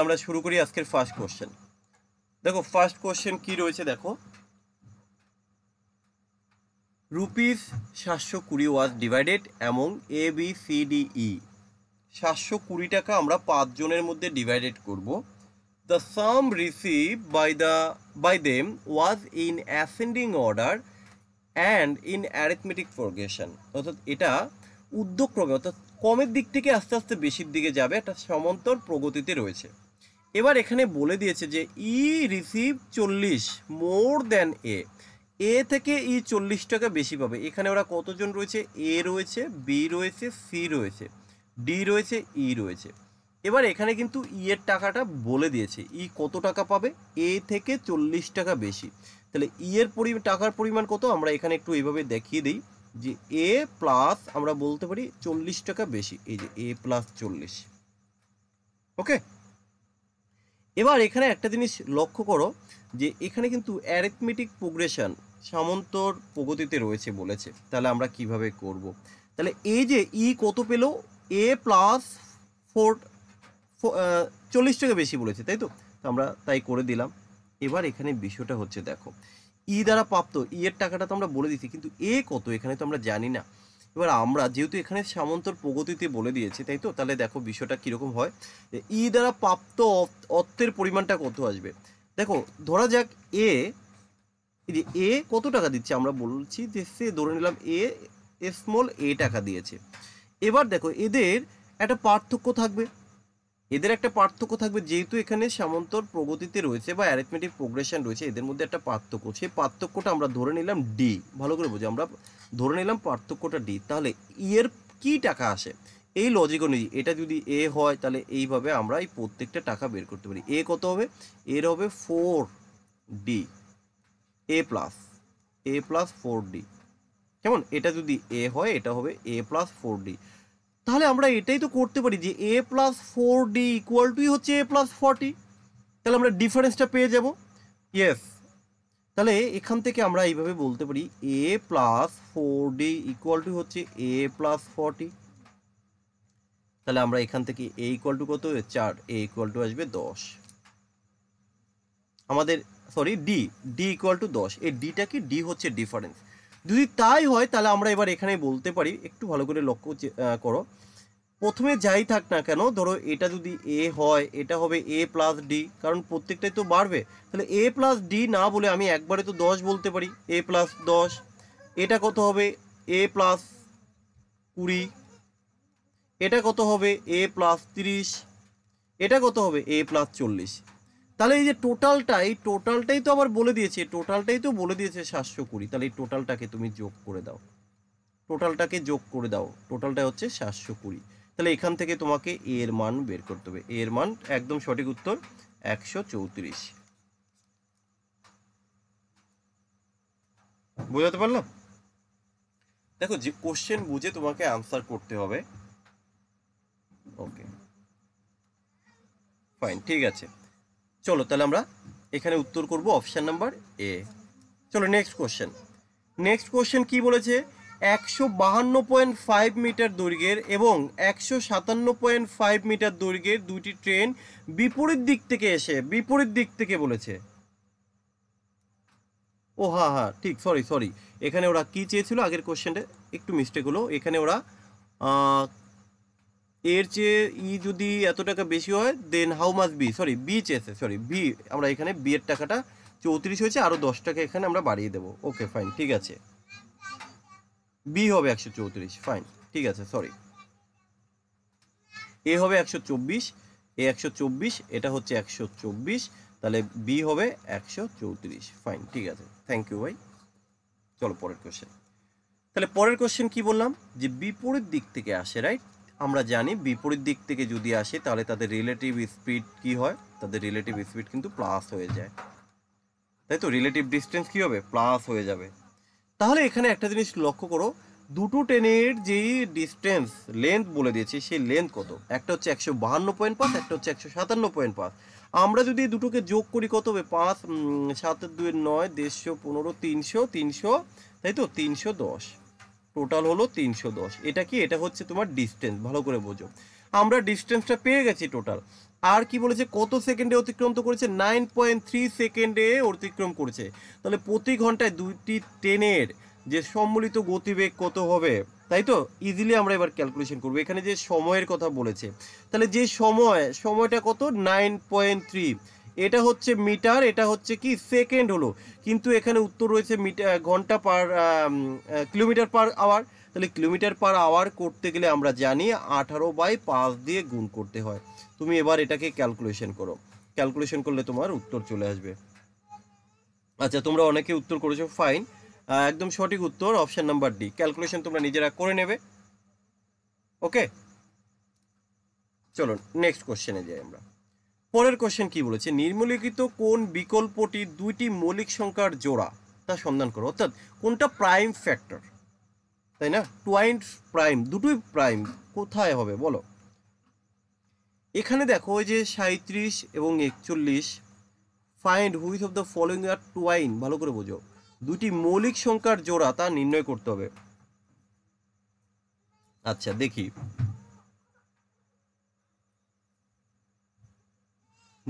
আমরা শুরু করি আজকের ফার্স্ট কোশ্চেন দেখো ফার্স্ট কোশ্চেন কি রয়েছে দেখো রুপিস সাতশো কুড়ি ওয়াজ ডিভাইডেড এবং A B C D E সাতশো কুড়ি টাকা আমরা পাঁচজনের মধ্যে ডিভাইডেড করব the sum receive by the by them was in ascending order and in arithmetic progression অর্থাৎ এটা উদ্যোগ ক্রমে অর্থাৎ কমের দিক থেকে আস্তে আস্তে বেশির দিকে যাবে একটা সমান্তর প্রগতিতে রয়েছে এবার এখানে বলে দিয়েছে যে ই e রিসিভ চল্লিশ মোর দেন এ এ থেকে ই e চল্লিশ টাকা বেশি পাবে এখানে ওরা কতজন রয়েছে এ রয়েছে বি রয়েছে সি রয়েছে ডি রয়েছে ই e রয়েছে এবার এখানে কিন্তু ই এর টাকাটা বলে দিয়েছে ই কত টাকা পাবে এ থেকে চল্লিশ টাকা বেশি তাহলে ই এর পরি টাকার পরিমাণ কত আমরা এখানে একটু এইভাবে দেখিয়ে দিই যে এ প্লাস আমরা বলতে পারি চল্লিশ টাকা বেশি এই যে এ প্লাস চল্লিশ ওকে এবার এখানে একটা জিনিস লক্ষ্য করো যে এখানে কিন্তু অ্যারিথমেটিক প্রোগ্রেশন সামন্তর প্রগতিতে রয়েছে বলেছে তাহলে আমরা কিভাবে করব। তাহলে এই যে ই e কত পেল এ প্লাস ফোর চল্লিশ টাকা বেশি বলেছে তাই তো আমরা তাই করে দিলাম এবার এখানে বিষয়টা হচ্ছে দেখো ই e দ্বারা প্রাপ্ত ই e এর টাকাটা তো আমরা বলে দিচ্ছি কিন্তু এ কত এখানে তো আমরা জানি না এবার আমরা যেহেতু এখানে সামন্তর প্রগতিতে বলে দিয়েছি তাই তো তাহলে দেখো বিষয়টা কীরকম হয় ই দ্বারা প্রাপ্ত অর্থের পরিমাণটা কত আসবে দেখো ধরা যাক এ যে এ কত টাকা দিচ্ছে আমরা বলছি যে সে ধরে নিলাম এ স্মল এ টাকা দিয়েছে এবার দেখো এদের একটা পার্থক্য থাকবে এদের একটা পার্থক্য থাকবে যেহেতু এখানে সামন্তর প্রগতিতে রয়েছে বা অ্যারেথমেটিক প্রোগ্রেশন রয়েছে এদের মধ্যে একটা পার্থক্য সেই পার্থক্যটা আমরা ধরে নিলাম ডি ভালো করে বুঝি আমরা ধরে নিলাম পার্থক্যটা ডি তাহলে ইয়ের e কি টাকা আসে এই লজিক অনুযায়ী এটা যদি এ হয় তাহলে এইভাবে আমরা এই প্রত্যেকটা টাকা বের করতে পারি এ কত হবে এর হবে four D A plus A plus four D কেমন এটা যদি এ হয় এটা হবে এ প্লাস ফোর ডি তাহলে আমরা এটাই তো করতে পারি যে A plus four D equal to হচ্ছে এ প্লাস ফর্টি তাহলে আমরা ডিফারেন্সটা পেয়ে যাব ইয়েস তাহলে এখান থেকে আমরা এইভাবে বলতে পারি A plus four D equal to হচ্ছে এ প্লাস ফর্টি তাহলে আমরা এখান থেকে এ ইকুয়াল টু কত চার এ ইকুয়াল টু আসবে দশ আমাদের sorry D D equal to দশ এই ডিটা কি ডি হচ্ছে ডিফারেন্স যদি তাই হয় তাহলে আমরা এবার এখানে বলতে পারি একটু ভালো করে লক্ষ্য করো প্রথমে যাই থাক না কেন ধরো এটা যদি এ হয় এটা হবে এ প্লাস ডি কারণ প্রত্যেকটাই তো বাড়বে তাহলে এ প্লাস ডি না বলে আমি একবারে তো দশ বলতে পারি এ প্লাস দশ এটা কত হবে এ প্লাস কুড়ি এটা কত হবে এ প্লাস তিরিশ এটা কত হবে এ প্লাস চল্লিশ তাহলে এই যে টোটালটা এই টোটালটাই তো আবার বলে দিয়েছে টোটালটাই তো বলে দিয়েছে সাতশো কুড়ি তাহলে এই টোটালটাকে তুমি যোগ করে দাও টোটালটাকে যোগ করে দাও টোটালটা হচ্ছে সাতশো কুড়ি তাহলে এখান থেকে তোমাকে এর মান বের করতে হবে এর মান একদম সঠিক উত্তর একশো চৌত্রিশ বোঝাতে পারলাম দেখো যে কোশ্চেন বুঝে তোমাকে আনসার করতে হবে ওকে ফাইন ঠিক আছে চলো তাহলে আমরা এখানে উত্তর করব অপশান নাম্বার এ চলো নেক্সট কোশ্চেন নেক্সট কোশ্চেন কি বলেছে একশো বাহান্ন পয়েন্ট ফাইভ মিটার দৈর্ঘ্যের এবং একশো সাতান্ন পয়েন্ট ফাইভ মিটার দৈর্ঘ্যের দুটি ট্রেন বিপরীত দিক থেকে এসে বিপরীত দিক থেকে বলেছে ও হা হা ঠিক সরি সরি এখানে ওরা কি চেয়েছিল আগের কোশ্চেনটা একটু মিস্টেক হলো এখানে ওরা এর চেয়ে ই যদি এত টাকা বেশি হয় then how much B sorry B চেয়েছে সরি বি আমরা এখানে বি এর টাকাটা চৌত্রিশ হয়েছে আরও দশ টাকা এখানে আমরা বাড়িয়ে দেবো ওকে ফাইন ঠিক আছে বি হবে একশো চৌত্রিশ ফাইন ঠিক আছে সরি এ হবে একশো চব্বিশ এ একশো চব্বিশ এটা হচ্ছে একশো চব্বিশ তাহলে বি হবে একশো চৌত্রিশ ফাইন ঠিক আছে থ্যাংক ইউ ভাই চলো পরের কোশ্চেন তাহলে পরের কোশ্চেন কি বললাম যে বিপরীত দিক থেকে আসে রাইট আমরা জানি বিপরীত দিক থেকে যদি আসে তাহলে তাদের রিলেটিভ স্পিড কি হয় তাদের রিলেটিভ স্পিড কিন্তু প্লাস হয়ে যায় তাই তো রিলেটিভ ডিস্টেন্স কী হবে প্লাস হয়ে যাবে তাহলে এখানে একটা জিনিস লক্ষ্য করো দুটো ট্রেনের যেই ডিস্টেন্স লেন্থ বলে দিয়েছে সেই লেন্থ কত একটা হচ্ছে একশো বাহান্ন পয়েন্ট পাঁচ একটা হচ্ছে একশো সাতান্ন পয়েন্ট পাঁচ আমরা যদি দুটোকে যোগ করি কত হবে পাঁচ সাত দুই নয় দেড়শো পনেরো তিনশো তিনশো তাই তো তিনশো দশ টোটাল হলো তিনশো দশ এটা কি এটা হচ্ছে তোমার ডিস্টেন্স ভালো করে বোঝো আমরা ডিস্টেন্সটা পেয়ে গেছি টোটাল আর কি বলেছে কত সেকেন্ডে অতিক্রম তো করেছে নাইন পয়েন্ট থ্রি সেকেন্ডে অতিক্রম করেছে তাহলে প্রতি ঘন্টায় দুইটি ট্রেনের যে সম্মিলিত গতিবেগ কত হবে তাই তো ইজিলি আমরা এবার ক্যালকুলেশন করবো এখানে যে সময়ের কথা বলেছে তাহলে যে সময় সময়টা কত নাইন পয়েন্ট থ্রি এটা হচ্ছে মিটার এটা হচ্ছে কি সেকেন্ড হলো কিন্তু এখানে উত্তর রয়েছে মিটার ঘন্টা পার কিলোমিটার পার আওয়ার তাহলে কিলোমিটার পার আওয়ার করতে গেলে আমরা জানি আঠারো বাই পাঁচ দিয়ে গুণ করতে হয় তুমি এবার এটাকে ক্যালকুলেশন করো ক্যালকুলেশন করলে তোমার উত্তর চলে আসবে আচ্ছা তোমরা অনেকে উত্তর করেছো ফাইন একদম সঠিক উত্তর অপশান নাম্বার ডি ক্যালকুলেশন তোমরা নিজেরা করে নেবে ওকে চলো নেক্সট কোশ্চেনে যাই আমরা পরের কোশ্চেন কি বলেছে নিম্নলিখিত কোন বিকল্পটি দুইটি মৌলিক সংখ্যার জোড়া তা সন্ধান করো অর্থাৎ কোনটা প্রাইম ফ্যাক্টর তাই না টোয়াইন্ট প্রাইম দুটোই প্রাইম কোথায় হবে বলো এখানে দেখো যে সাঁত্রিশ এবং একচল্লিশ find which of the following are twin ভালো করে বোঝো দুটি মৌলিক সংখ্যার জোড়া তা নির্ণয় করতে হবে আচ্ছা দেখি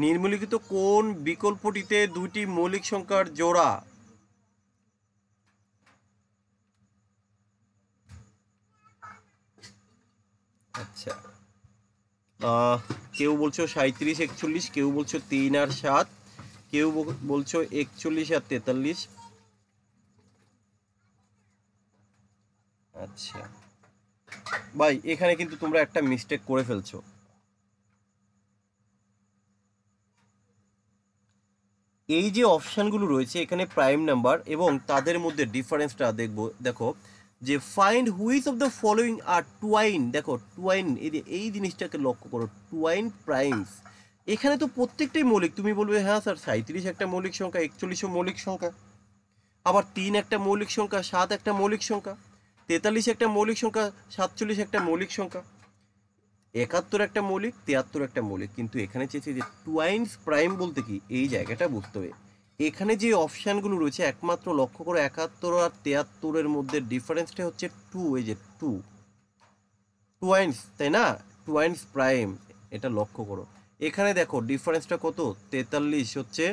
নির্মলিখিত কোন বিকল্পটিতে দুইটি মৌলিক সংখ্যার জোড়া আচ্ছা কেউ বলছো সাঁত্রিশ একচল্লিশ কেউ বলছো তিন আর সাত কেউ বলছো একচল্লিশ আর তেতাল্লিশ আচ্ছা ভাই এখানে কিন্তু তোমরা একটা মিস্টেক করে ফেলছো এই যে অপশানগুলো রয়েছে এখানে প্রাইম নাম্বার এবং তাদের মধ্যে ডিফারেন্সটা দেখব দেখো যে find which of the following are twin দেখো টুয়াইন এই এই জিনিসটাকে লক্ষ্য করো টুয়াইন প্রাইমস এখানে তো প্রত্যেকটাই মৌলিক তুমি বলবে হ্যাঁ স্যার সাঁত্রিশ একটা মৌলিক সংখ্যা একচল্লিশও মৌলিক সংখ্যা আবার তিন একটা মৌলিক সংখ্যা সাত একটা মৌলিক সংখ্যা তেতাল্লিশ একটা মৌলিক সংখ্যা সাতচল্লিশ একটা মৌলিক সংখ্যা একাত্তর একটা মৌলিক তিয়াত্তর একটা মৌলিক কিন্তু এখানে চেয়েছে যে টুয়াইন্স প্রাইম বলতে কি এই জায়গাটা বুঝতে হবে এখানে যে অপশানগুলো রয়েছে একমাত্র লক্ষ্য করে একাত্তর আর তিয়াত্তরের মধ্যে ডিফারেন্সটা হচ্ছে টু এই যে টু টুয়াইন্স তাই না টুয়াইন্স প্রাইম এটা লক্ষ্য করো এখানে দেখো ডিফারেন্সটা কত তেতাল্লিশ হচ্ছে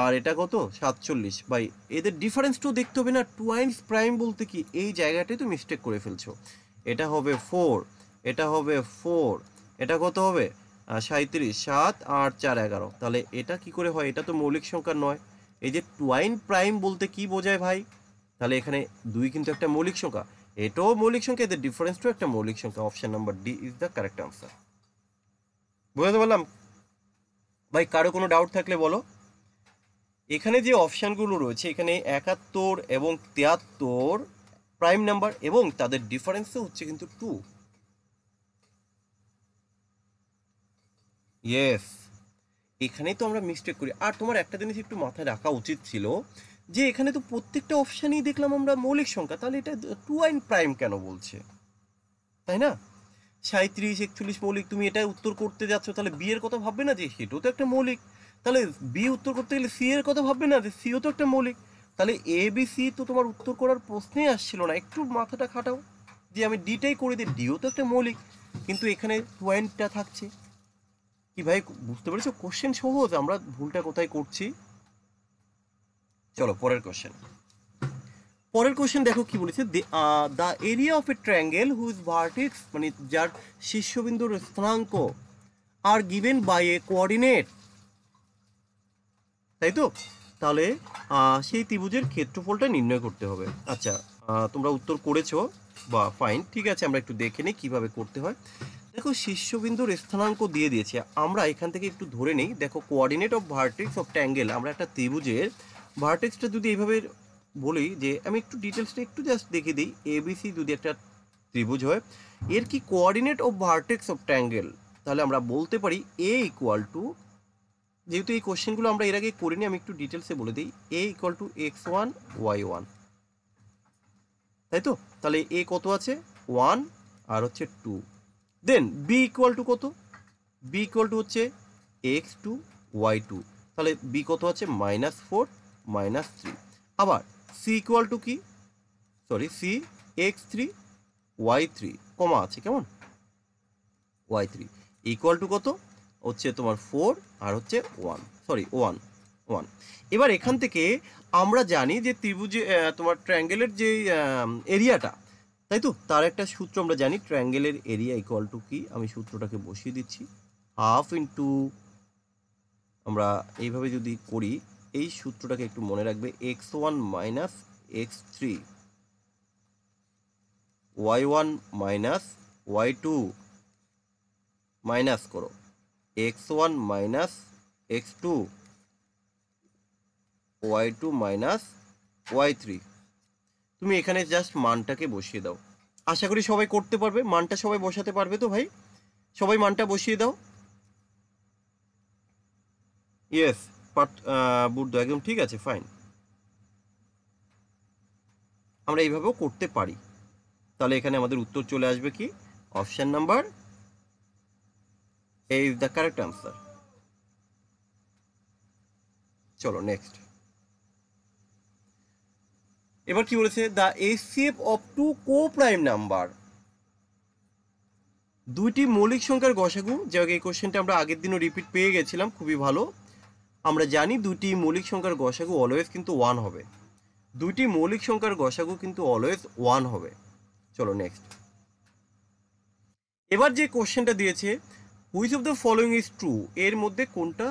আর এটা কত সাতচল্লিশ বাই এদের ডিফারেন্সটাও দেখতে হবে না টুয়াইন্স প্রাইম বলতে কি এই জায়গাটাই তো মিস্টেক করে ফেলছো এটা হবে ফোর এটা হবে ফোর এটা কত হবে সাঁত্রিশ সাত আট চার এগারো তাহলে এটা কি করে হয় এটা তো মৌলিক সংখ্যা নয় এই যে টোয়াইন প্রাইম বলতে কি বোঝায় ভাই তাহলে এখানে দুই কিন্তু একটা মৌলিক সংখ্যা এটাও মৌলিক সংখ্যা এদের ডিফারেন্সটাও একটা মৌলিক সংখ্যা option number D is the correct answer বুঝাতে পারলাম ভাই কারো কোনো ডাউট থাকলে বলো এখানে যে অপশানগুলো রয়েছে এখানে একাত্তর এবং তিয়াত্তর প্রাইম নাম্বার এবং তাদের ডিফারেন্সও হচ্ছে কিন্তু টু ইয়েস এখানেই তো আমরা মিস্টেক করি আর তোমার একটা জিনিস একটু মাথায় রাখা উচিত ছিল যে এখানে তো প্রত্যেকটা অপশানেই দেখলাম আমরা মৌলিক সংখ্যা তাহলে এটা টু আইন প্রাইম কেন বলছে তাই না সাঁত্রিশ একচল্লিশ মৌলিক তুমি এটা উত্তর করতে যাচ্ছ তাহলে বি এর কথা ভাববে না যে সেটাও তো একটা মৌলিক তাহলে বি উত্তর করতে গেলে সি এর কথা ভাববে না যে সিও তো একটা মৌলিক তাহলে এ বি সি তো তোমার উত্তর করার প্রশ্নেই আসছিল না একটু মাথাটা খাটাও যে আমি ডিটাই করে দিই ডিও তো একটা মৌলিক কিন্তু এখানে টু আইনটা থাকছে কি ভাই বুঝতে পেরেছো কোশ্চেন সহজ আমরা ভুলটা কোথায় করছি চলো পরের কোশ্চেন পরের কোশ্চেন দেখো কি বলেছে the area of a triangle whose vertex মানে যার শীর্ষবিন্দুর স্থানাঙ্ক are given by a coordinate তাই তো তাহলে uh, সেই ত্রিভুজের ক্ষেত্রফলটা নির্ণয় করতে হবে আচ্ছা uh, তোমরা উত্তর করেছো বা ফাইন ঠিক আছে আমরা একটু দেখে নিই কীভাবে করতে হয় দেখো শীর্ষবিন্দুর স্থানাঙ্ক দিয়ে দিয়েছে আমরা এখান থেকে একটু ধরে নিই দেখো coordinate of vertex of triangle আমরা একটা ত্রিভুজের ভার্টেক্সটা যদি এইভাবে বলি যে আমি একটু ডিটেলসটা একটু জাস্ট দেখে দিই এবিসি যদি একটা ত্রিভুজ হয় এর কি coordinate of vertex of triangle তাহলে আমরা বলতে পারি এ ইকুয়াল টু যেহেতু এই কোশ্চেনগুলো আমরা এর আগে করিনি আমি একটু ডিটেলসে বলে দিই A equal to X one Y one তাই তো তাহলে এ কত আছে ওয়ান আর হচ্ছে two then B equal to কত বি ইকুয়াল টু হচ্ছে এক্স টু ওয়াই টু তাহলে বি কত আছে মাইনাস ফোর মাইনাস থ্রি আবার সি ইকুয়াল টু কি sorry C X three Y three comma আছে কেমন ওয়াই থ্রি ইকুয়াল টু কত হচ্ছে তোমার ফোর আর হচ্ছে ওয়ান সরি ওয়ান ওয়ান এবার এখান থেকে আমরা জানি যে ত্রিভুজে তোমার ট্রায়াঙ্গেলের যে এরিয়াটা তাই তো তার একটা সূত্র আমরা জানি ট্রায়াঙ্গেলের এরিয়া ইকুয়াল টু কি আমি সূত্রটাকে বসিয়ে দিচ্ছি হাফ ইন্টু আমরা এইভাবে যদি করি এই সূত্রটাকে একটু মনে রাখবে X one minus X three Y one minus Y two minus করো X one minus X two Y two minus Y three তুমি এখানে জাস্ট মানটাকে বসিয়ে দাও আশা করি সবাই করতে পারবে মানটা সবাই বসাতে পারবে তো ভাই সবাই মানটা বসিয়ে দাও ইয়েস পাট বুট একদম ঠিক আছে ফাইন আমরা এইভাবেও করতে পারি তাহলে এখানে আমাদের উত্তর চলে আসবে কি option number A is the correct answer চলো নেক্সট এবার কি বলেছে the HCF of two coprime number দুইটি মৌলিক সংখ্যার গসাগু যে এই কোশ্চেনটা আমরা আগের দিনও রিপিট পেয়ে গেছিলাম খুবই ভালো আমরা জানি দুটি মৌলিক সংখ্যার গসাগু অলওয়েজ কিন্তু ওয়ান হবে দুইটি মৌলিক সংখ্যার গসাগু কিন্তু অলওয়েজ ওয়ান হবে চলো নেক্সট এবার যে কোশ্চেনটা দিয়েছে which of the following is true এর মধ্যে কোনটা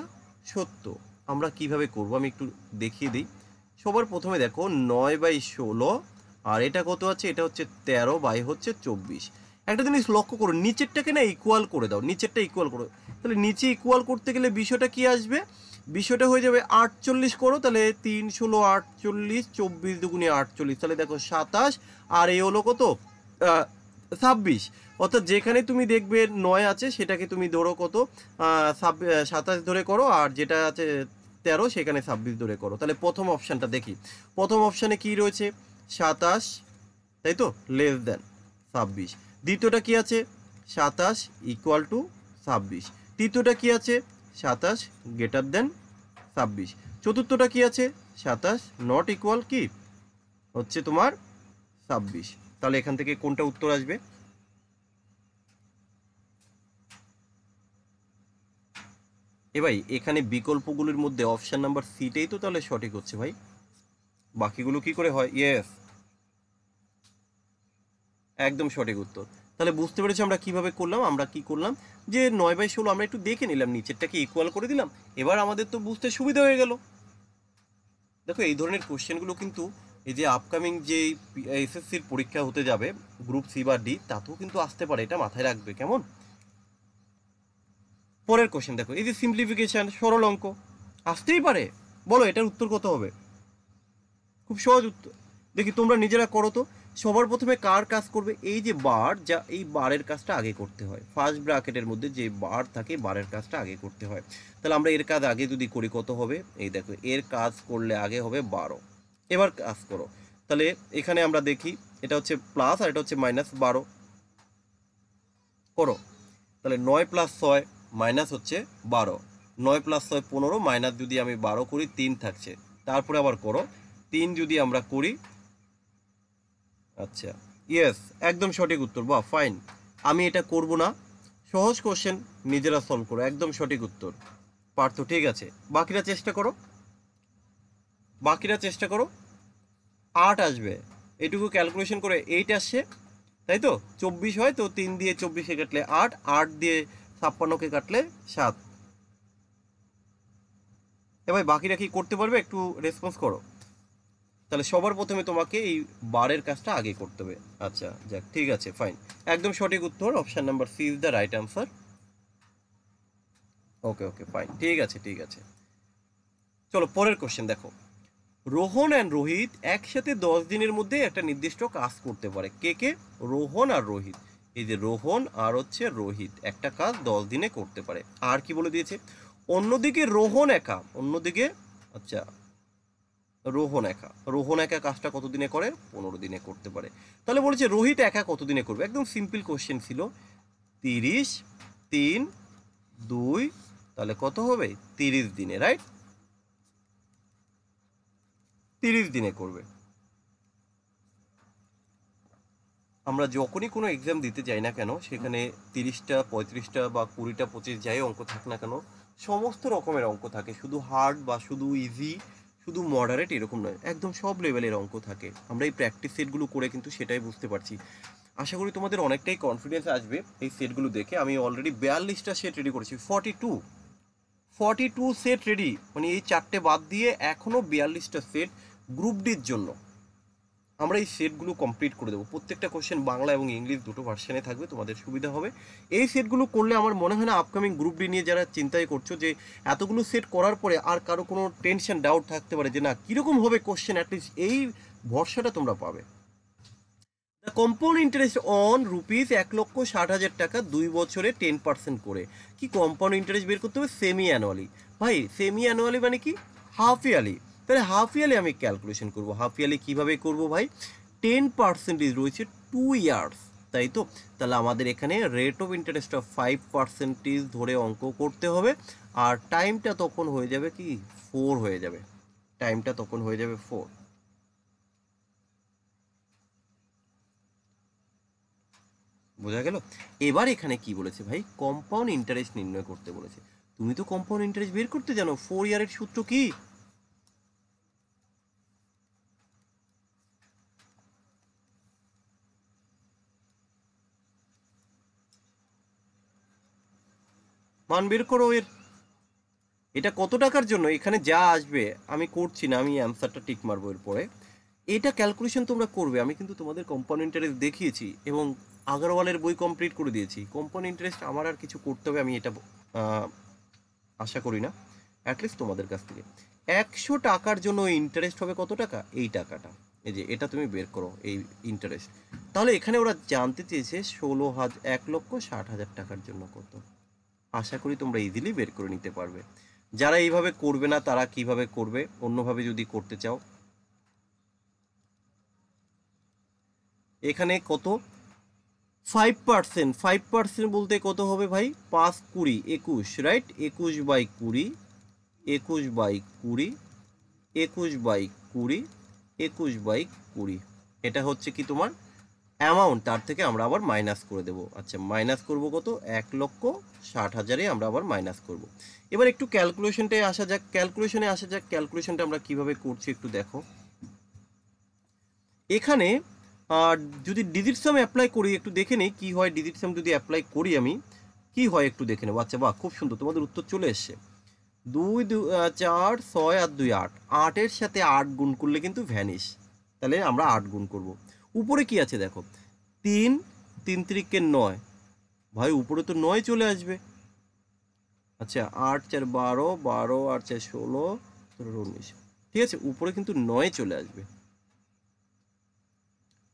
সত্য আমরা কিভাবে করব আমি একটু দেখিয়ে দিই সবার প্রথমে দেখো নয় বাই ষোলো আর এটা কত আছে এটা হচ্ছে তেরো বাই হচ্ছে চব্বিশ একটা জিনিস লক্ষ্য করো নিচেরটাকে না ইকুয়াল করে দাও নিচেরটা ইকুয়াল করো তাহলে নিচে ইকুয়াল করতে গেলে বিষয়টা কি আসবে বিষয়টা হয়ে যাবে আটচল্লিশ করো তাহলে তিন ষোলো আটচল্লিশ চব্বিশ দুগুণে আটচল্লিশ তাহলে দেখো সাতাশ আর এ হলো কত ছাব্বিশ অর্থাৎ যেখানে তুমি দেখবে নয় আছে সেটাকে তুমি ধরো কত সাতাশ ধরে করো আর যেটা আছে তেরো সেখানে ছাব্বিশ ধরে করো তাহলে প্রথম অপশানটা দেখি প্রথম অপশানে কি রয়েছে সাতাশ তাই তো লেস দেন ছাব্বিশ দ্বিতীয়টা কি আছে সাতাশ ইকুয়াল টু ছাব্বিশ তৃতীয়টা কি আছে সাতাশ গ্রেটার দেন ছাব্বিশ চতুর্থটা কি আছে সাতাশ নট ইকুয়াল কি হচ্ছে তোমার ছাব্বিশ তাহলে এখান থেকে কোনটা উত্তর আসবে এ ভাই এখানে বিকল্পগুলির মধ্যে অপশান নাম্বার সিটাই তো তাহলে সঠিক হচ্ছে ভাই বাকিগুলো কি করে হয় ইয়েস একদম সঠিক উত্তর তাহলে বুঝতে পেরেছি আমরা কিভাবে করলাম আমরা কি করলাম যে নয় বাই ষোলো আমরা একটু দেখে নিলাম নিচেরটাকে ইকুয়াল করে দিলাম এবার আমাদের তো বুঝতে সুবিধা হয়ে গেল দেখো এই ধরনের কোশ্চেনগুলো কিন্তু এই যে আপকামিং যে এসএসসির পরীক্ষা হতে যাবে গ্রুপ সি বা ডি তাতেও কিন্তু আসতে পারে এটা মাথায় রাখবে কেমন পরের কোশ্চেন দেখো এই যে সিম্পলিফিকেশান সরল অঙ্ক আসতেই পারে বলো এটার উত্তর কত হবে খুব সহজ উত্তর দেখি তোমরা নিজেরা করো তো সবার প্রথমে কার কাজ করবে এই যে বার যা এই বারের কাজটা আগে করতে হয় ফার্স্ট ব্রাকেটের মধ্যে যে বার থাকে বারের কাজটা আগে করতে হয় তাহলে আমরা এর কাজ আগে যদি করি কত হবে এই দেখো এর কাজ করলে আগে হবে বারো এবার কাজ করো তাহলে এখানে আমরা দেখি এটা হচ্ছে প্লাস আর এটা হচ্ছে মাইনাস বারো করো তাহলে নয় প্লাস ছয় মাইনাস হচ্ছে বারো নয় প্লাস ছয় পনেরো মাইনাস যদি আমি বারো করি তিন থাকছে তারপরে আবার করো তিন যদি আমরা করি আচ্ছা ইয়েস একদম সঠিক উত্তর বা ফাইন আমি এটা করব না সহজ কোশ্চেন নিজেরা সলভ করো একদম সঠিক উত্তর পার্থ ঠিক আছে বাকিরা চেষ্টা করো বাকিরা চেষ্টা করো আট আসবে এটুকু ক্যালকুলেশন করে এইট আসছে তাই তো চব্বিশ হয় তো তিন দিয়ে চব্বিশে কাটলে আট আট দিয়ে ছাপ্পান্নকে কাটলে সাত এবার বাকিরা কি করতে পারবে একটু রেসপন্স করো তাহলে সবার প্রথমে তোমাকে এই বারের কাজটা আগে করতে হবে আচ্ছা যাক ঠিক আছে ফাইন একদম সঠিক উত্তর option number C is the right answer okay okay fine ঠিক আছে ঠিক আছে চলো পরের কোশ্চেন দেখো রোহন অ্যান্ড রোহিত একসাথে দশ দিনের মধ্যে একটা নির্দিষ্ট কাজ করতে পারে কে কে রোহন আর রোহিত এই যে রোহন আর হচ্ছে রোহিত একটা কাজ দশ দিনে করতে পারে আর কি বলে দিয়েছে অন্যদিকে রোহন একা অন্যদিকে আচ্ছা রোহন একা রোহন একা কাজটা কতদিনে করে পনেরো দিনে করতে পারে তাহলে বলেছে রোহিত একা কতদিনে করবে একদম সিম্পল কোশ্চেন ছিল তিরিশ তিন দুই তাহলে কত হবে তিরিশ দিনে রাইট তিরিশ দিনে করবে আমরা যখনই কোনো এক্সাম দিতে যাই না কেন সেখানে তিরিশটা পঁয়ত্রিশটা বা কুড়িটা পঁচিশ যাই অঙ্ক থাক না কেন সমস্ত রকমের অঙ্ক থাকে শুধু হার্ড বা শুধু ইজি শুধু মডারেট এরকম নয় একদম সব লেভেলের অঙ্ক থাকে আমরা এই প্র্যাকটিস সেটগুলো করে কিন্তু সেটাই বুঝতে পারছি আশা করি তোমাদের অনেকটাই কনফিডেন্স আসবে এই সেটগুলো দেখে আমি অলরেডি বিয়াল্লিশটা সেট রেডি করেছি forty two forty two set ready মানে এই চারটে বাদ দিয়ে এখনও বিয়াল্লিশটা সেট গ্রুপ ডির জন্য আমরা এই সেটগুলো কমপ্লিট করে দেবো প্রত্যেকটা কোশ্চেন বাংলা এবং ইংলিশ দুটো ভার্সানে থাকবে তোমাদের সুবিধা হবে এই সেটগুলো করলে আমার মনে হয় না আপকামিং গ্রুপ ডি নিয়ে যারা চিন্তাই করছো যে এতগুলো সেট করার পরে আর কারো কোনো টেনশন ডাউট থাকতে পারে যে না কীরকম হবে কোশ্চেন অ্যাটলিস্ট এই ভরসাটা তোমরা পাবে the compound interest on rupees এক লক্ষ ষাট হাজার টাকা দুই বছরে টেন পার্সেন্ট করে কি কম্পাউন্ড ইন্টারেস্ট বের করতে হবে সেমি অ্যানুয়ালি ভাই সেমি অ্যানুয়ালি মানে কি হাফ ইয়ারলি তাহলে হাফ ইয়ারলি আমি ক্যালকুলেশন করব হাফ ইয়ারলি কীভাবে করব ভাই টেন পার্সেন্টেজ রয়েছে টু ইয়ার্স তাই তো তাহলে আমাদের এখানে rate of interest of five percentage ধরে অঙ্ক করতে হবে আর টাইমটা তখন হয়ে যাবে কি ফোর হয়ে যাবে টাইমটা তখন হয়ে যাবে ফোর বোঝা গেল এবার এখানে কি বলেছে ভাই কম্পাউন্ড ইন্টারেস্ট নির্ণয় করতে বলেছে তুমি তো কম্পাউন্ড ইন্টারেস্ট বের করতে জানো ফোর ইয়ারের সূত্র কি মান বের করো এর এটা কত টাকার জন্য এখানে যা আসবে আমি করছি না আমি অ্যান্সারটা টিক মারবো এরপরে এটা ক্যালকুলেশন তোমরা করবে আমি কিন্তু তোমাদের কম্পাউন্ড ইন্টারেস্ট দেখিয়েছি এবং আগরওয়ালের বই কমপ্লিট করে দিয়েছি কম্পাউন্ড ইন্টারেস্ট আমার আর কিছু করতে হবে আমি এটা আশা করি না অ্যাটলিস্ট তোমাদের কাছ থেকে একশো টাকার জন্য ইন্টারেস্ট হবে কত টাকা এই টাকাটা এই যে এটা তুমি বের করো এই ইন্টারেস্ট তাহলে এখানে ওরা জানতে চেয়েছে ষোলো হাজার এক লক্ষ ষাট হাজার টাকার জন্য কত আশা করি তোমরা ইজিলি বের করে নিতে পারবে যারা এইভাবে করবে না তারা কিভাবে করবে অন্যভাবে যদি করতে চাও এখানে কত ফাইভ পার্সেন্ট ফাইভ পার্সেন্ট বলতে কত হবে ভাই পাঁচ কুড়ি একুশ রাইট একুশ বাই কুড়ি একুশ বাই কুড়ি একুশ বাই কুড়ি একুশ বাই কুড়ি এটা হচ্ছে কি তোমার অ্যামাউন্ট তার থেকে আমরা আবার মাইনাস করে দেব আচ্ছা মাইনাস করব কত এক লক্ষ ষাট হাজারে আমরা আবার মাইনাস করব এবার একটু ক্যালকুলেশনটাই আসা যাক ক্যালকুলেশনে আসা যাক ক্যালকুলেশনটা আমরা কিভাবে করছি একটু দেখো এখানে যদি ডিজিট সাম অ্যাপ্লাই করি একটু দেখে নিই কী হয় ডিজিট সাম যদি অ্যাপ্লাই করি আমি কি হয় একটু দেখে নেবো আচ্ছা বাহ খুব সুন্দর তোমাদের উত্তর চলে এসছে দুই দু চার ছয় আর দুই আট আটের সাথে আট গুণ করলে কিন্তু ভ্যানিশ তাহলে আমরা আট গুণ করবো উপরে কি আছে দেখো তিন তিন তিরিককে নয় ভাই উপরে তো নয় চলে আসবে আচ্ছা আট চার বারো বারো আট চার ষোলো সতেরো উনিশ ঠিক আছে উপরে কিন্তু নয় চলে আসবে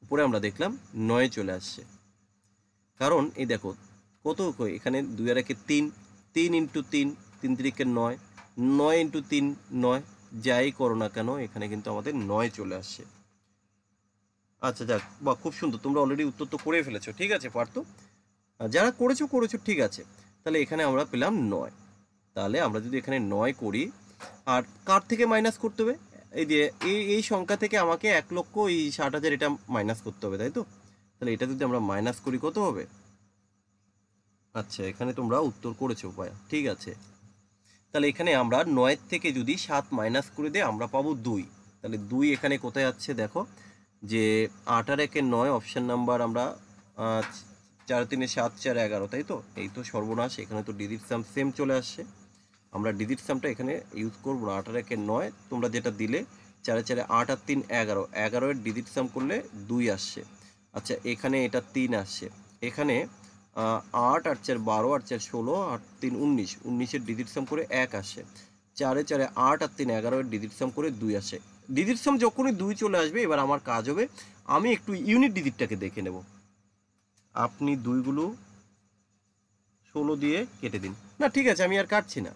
উপরে আমরা দেখলাম নয় চলে আসছে কারণ এই দেখো কত এখানে দুই আর একে তিন তিন ইন্টু তিন তিন তিরিকে নয় নয় ইন্টু তিন নয় যাই করো না কেন এখানে কিন্তু আমাদের নয় চলে আসছে আচ্ছা যাক বা খুব সুন্দর তোমরা অলরেডি উত্তর তো করে ফেলেছো ঠিক আছে পার্থ যারা করেছো করেছো ঠিক আছে তাহলে এখানে আমরা পেলাম নয় তাহলে আমরা যদি এখানে নয় করি আর কার থেকে মাইনাস করতে হবে এই দিয়ে এই এই সংখ্যা থেকে আমাকে এক লক্ষ এই ষাট হাজার এটা মাইনাস করতে হবে তাই তো তাহলে এটা যদি আমরা মাইনাস করি কত হবে আচ্ছা এখানে তোমরা উত্তর করেছো ভাইয়া ঠিক আছে তাহলে এখানে আমরা নয়ের থেকে যদি সাত মাইনাস করে দিয়ে আমরা পাবো দুই তাহলে দুই এখানে কোথায় আছে দেখো যে আটার একের নয় অপশান নাম্বার আমরা চার তিনে সাত চার এগারো তাই তো এই তো সর্বনাশ এখানে তো ডিজিট সাম সেম চলে আসছে আমরা ডিজিট সামটা এখানে ইউজ করবো না আটার একের নয় তোমরা যেটা দিলে চারে চারে আট আর তিন এগারো এগারোয়ের ডিজিট সাম করলে দুই আসছে আচ্ছা এখানে এটা তিন আসছে এখানে আট আট চার বারো আট চার ষোলো আট তিন উনিশ উনিশের ডিজিট সাম করে এক আসে চারে চারে আট আর তিন এগারোয়ের ডিজিট সাম করে দুই আসে ডিজিট সাম যখনই দুই চলে আসবে এবার আমার কাজ হবে আমি একটু ইউনিট ডিজিটটাকে দেখে নেব আপনি দুইগুলো ষোলো দিয়ে কেটে দিন না ঠিক আছে আমি আর কাটছি না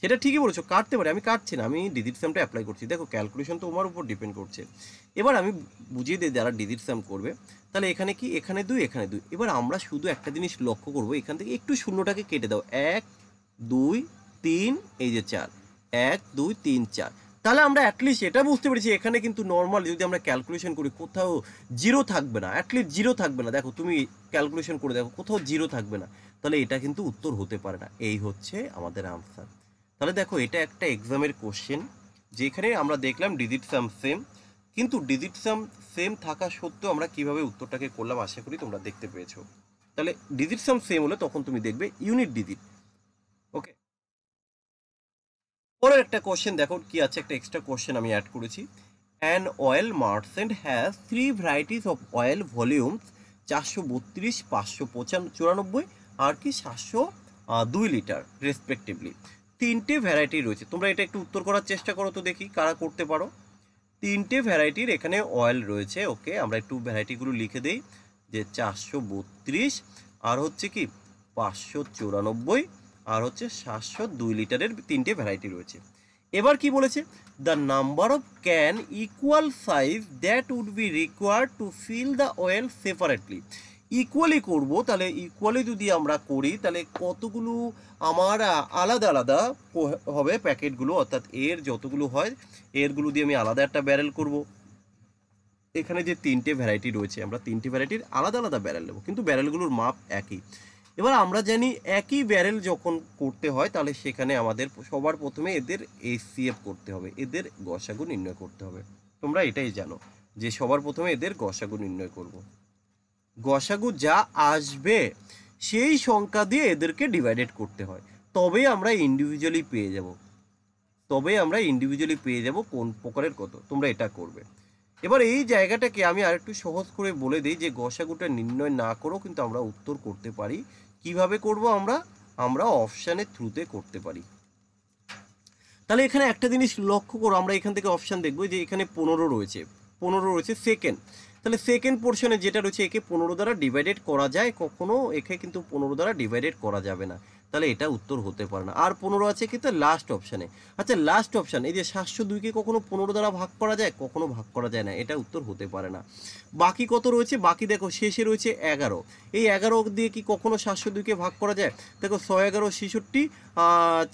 সেটা ঠিকই বলেছো কাটতে পারি আমি কাটছি না আমি ডিজিট স্যামটা অ্যাপ্লাই করছি দেখো ক্যালকুলেশন তো আমার উপর ডিপেন্ড করছে এবার আমি বুঝিয়ে দিই যারা ডিজিট স্যাম করবে তাহলে এখানে কি এখানে দুই এখানে দুই এবার আমরা শুধু একটা জিনিস লক্ষ্য করবো এখান থেকে একটু শূন্যটাকে কেটে দাও এক দুই তিন এই যে চার এক দুই তিন চার তাহলে আমরা অ্যাটলিস্ট এটা বুঝতে পেরেছি এখানে কিন্তু নর্মাল যদি আমরা ক্যালকুলেশন করি কোথাও জিরো থাকবে না অ্যাটলিস্ট জিরো থাকবে না দেখো তুমি ক্যালকুলেশন করে দেখো কোথাও জিরো থাকবে না তাহলে এটা কিন্তু উত্তর হতে পারে না এই হচ্ছে আমাদের আনসার তাহলে দেখো এটা একটা এক্সামের কোশ্চেন যেখানে আমরা দেখলাম ডিজিট সাম সেম কিন্তু ডিজিট সাম সেম থাকা সত্ত্বেও আমরা কিভাবে উত্তরটাকে করলাম আশা করি তোমরা দেখতে পেয়েছো তাহলে ডিজিট সাম সেম হলে তখন তুমি দেখবে ইউনিট ডিজিট পরের একটা কোশ্চেন দেখো কি আছে একটা এক্সট্রা কোশ্চেন আমি অ্যাড করেছি an oil merchant has three varieties of oil volumes চারশো বত্রিশ পাঁচশো পঁচান চুরানব্বই আর কি সাতশো দুই লিটার রেসপেক্টিভলি তিনটে ভ্যারাইটি রয়েছে তোমরা এটা একটু উত্তর করার চেষ্টা করো তো দেখি কারা করতে পারো তিনটে ভ্যারাইটির এখানে অয়েল রয়েছে ওকে আমরা একটু ভ্যারাইটিগুলো লিখে দিই যে চারশো বত্রিশ আর হচ্ছে কি পাঁচশো চুরানব্বই আর হচ্ছে সাতশো দুই লিটারের তিনটে ভ্যারাইটি রয়েছে এবার কি বলেছে the number of can equal size that would be required to fill the oil separately equally করব তাহলে ইকুয়ালি যদি আমরা করি তাহলে কতগুলো আমার আলাদা আলাদা হবে প্যাকেটগুলো অর্থাৎ এর যতগুলো হয় এরগুলো দিয়ে আমি আলাদা একটা ব্যারেল করব এখানে যে তিনটে ভ্যারাইটি রয়েছে আমরা তিনটে ভ্যারাইটির আলাদা আলাদা ব্যারেল নেবো কিন্তু ব্যারেলগুলোর মাপ একই এবার আমরা জানি একই ব্যারেল যখন করতে হয় তাহলে সেখানে আমাদের সবার প্রথমে এদের এসিএফ করতে হবে এদের গসাগু নির্ণয় করতে হবে তোমরা এটাই জানো যে সবার প্রথমে এদের গসাগু নির্ণয় করব। গসাগু যা আসবে সেই সংখ্যা দিয়ে এদেরকে ডিভাইডেড করতে হয় তবে আমরা ইন্ডিভিজুয়ালি পেয়ে যাব তবে আমরা ইন্ডিভিজুয়ালি পেয়ে যাব কোন প্রকারের কত তোমরা এটা করবে এবার এই জায়গাটাকে আমি আরেকটু সহজ করে বলে দিই যে গসাগুটা নির্ণয় না করেও কিন্তু আমরা উত্তর করতে পারি কিভাবে করব আমরা আমরা অপশানের থ্রুতে করতে পারি তাহলে এখানে একটা জিনিস লক্ষ্য করো আমরা এখান থেকে অপশান দেখবো যে এখানে পনেরো রয়েছে পনেরো রয়েছে সেকেন্ড তাহলে সেকেন্ড পোর্শনে যেটা রয়েছে একে পনেরো দ্বারা ডিভাইডেড করা যায় কখনো একে কিন্তু পনেরো দ্বারা ডিভাইডেড করা যাবে না তাহলে এটা উত্তর হতে পারে না আর পনেরো আছে কিন্তু লাস্ট অপশানে আচ্ছা লাস্ট অপশান এই যে সাতশো দুইকে কখনো পনেরো দ্বারা ভাগ করা যায় কখনো ভাগ করা যায় না এটা উত্তর হতে পারে না বাকি কত রয়েছে বাকি দেখো শেষে রয়েছে এগারো এই এগারো দিয়ে কি কখনো সাতশো দুইকে ভাগ করা যায় দেখো ছয় এগারো ছেষট্টি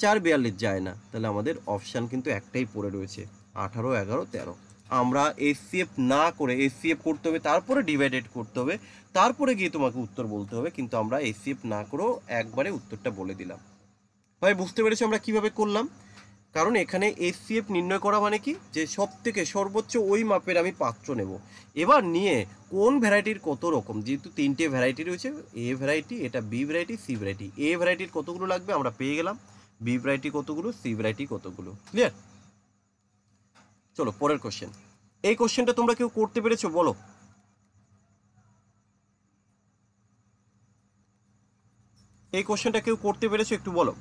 চার বিয়াল্লিশ যায় না তাহলে আমাদের অপশান কিন্তু একটাই পড়ে রয়েছে আঠারো এগারো তেরো আমরা এসিএফ না করে এসিএফ করতে হবে তারপরে ডিভাইডেড করতে হবে তারপরে গিয়ে তোমাকে উত্তর বলতে হবে কিন্তু আমরা এসিএফ না করেও একবারে উত্তরটা বলে দিলাম ভাই বুঝতে পেরেছি আমরা কিভাবে করলাম কারণ এখানে এসিএফ নির্ণয় করা মানে কি যে সব থেকে সর্বোচ্চ ওই মাপের আমি পাত্র নেব এবার নিয়ে কোন ভ্যারাইটির কত রকম যেহেতু তিনটে ভ্যারাইটি রয়েছে এ ভ্যারাইটি এটা B variety C variety A ভ্যারাইটির কতগুলো লাগবে আমরা পেয়ে গেলাম বি ভ্যারাইটি কতগুলো সি ভ্যারাইটি কতগুলো ক্লিয়ার চলো পরের কোশ্চেন এই কোশ্চেনটা তোমরা কেউ করতে পেরেছো বলো এই কোশ্চেনটা কেউ করতে পেরেছো একটু বলো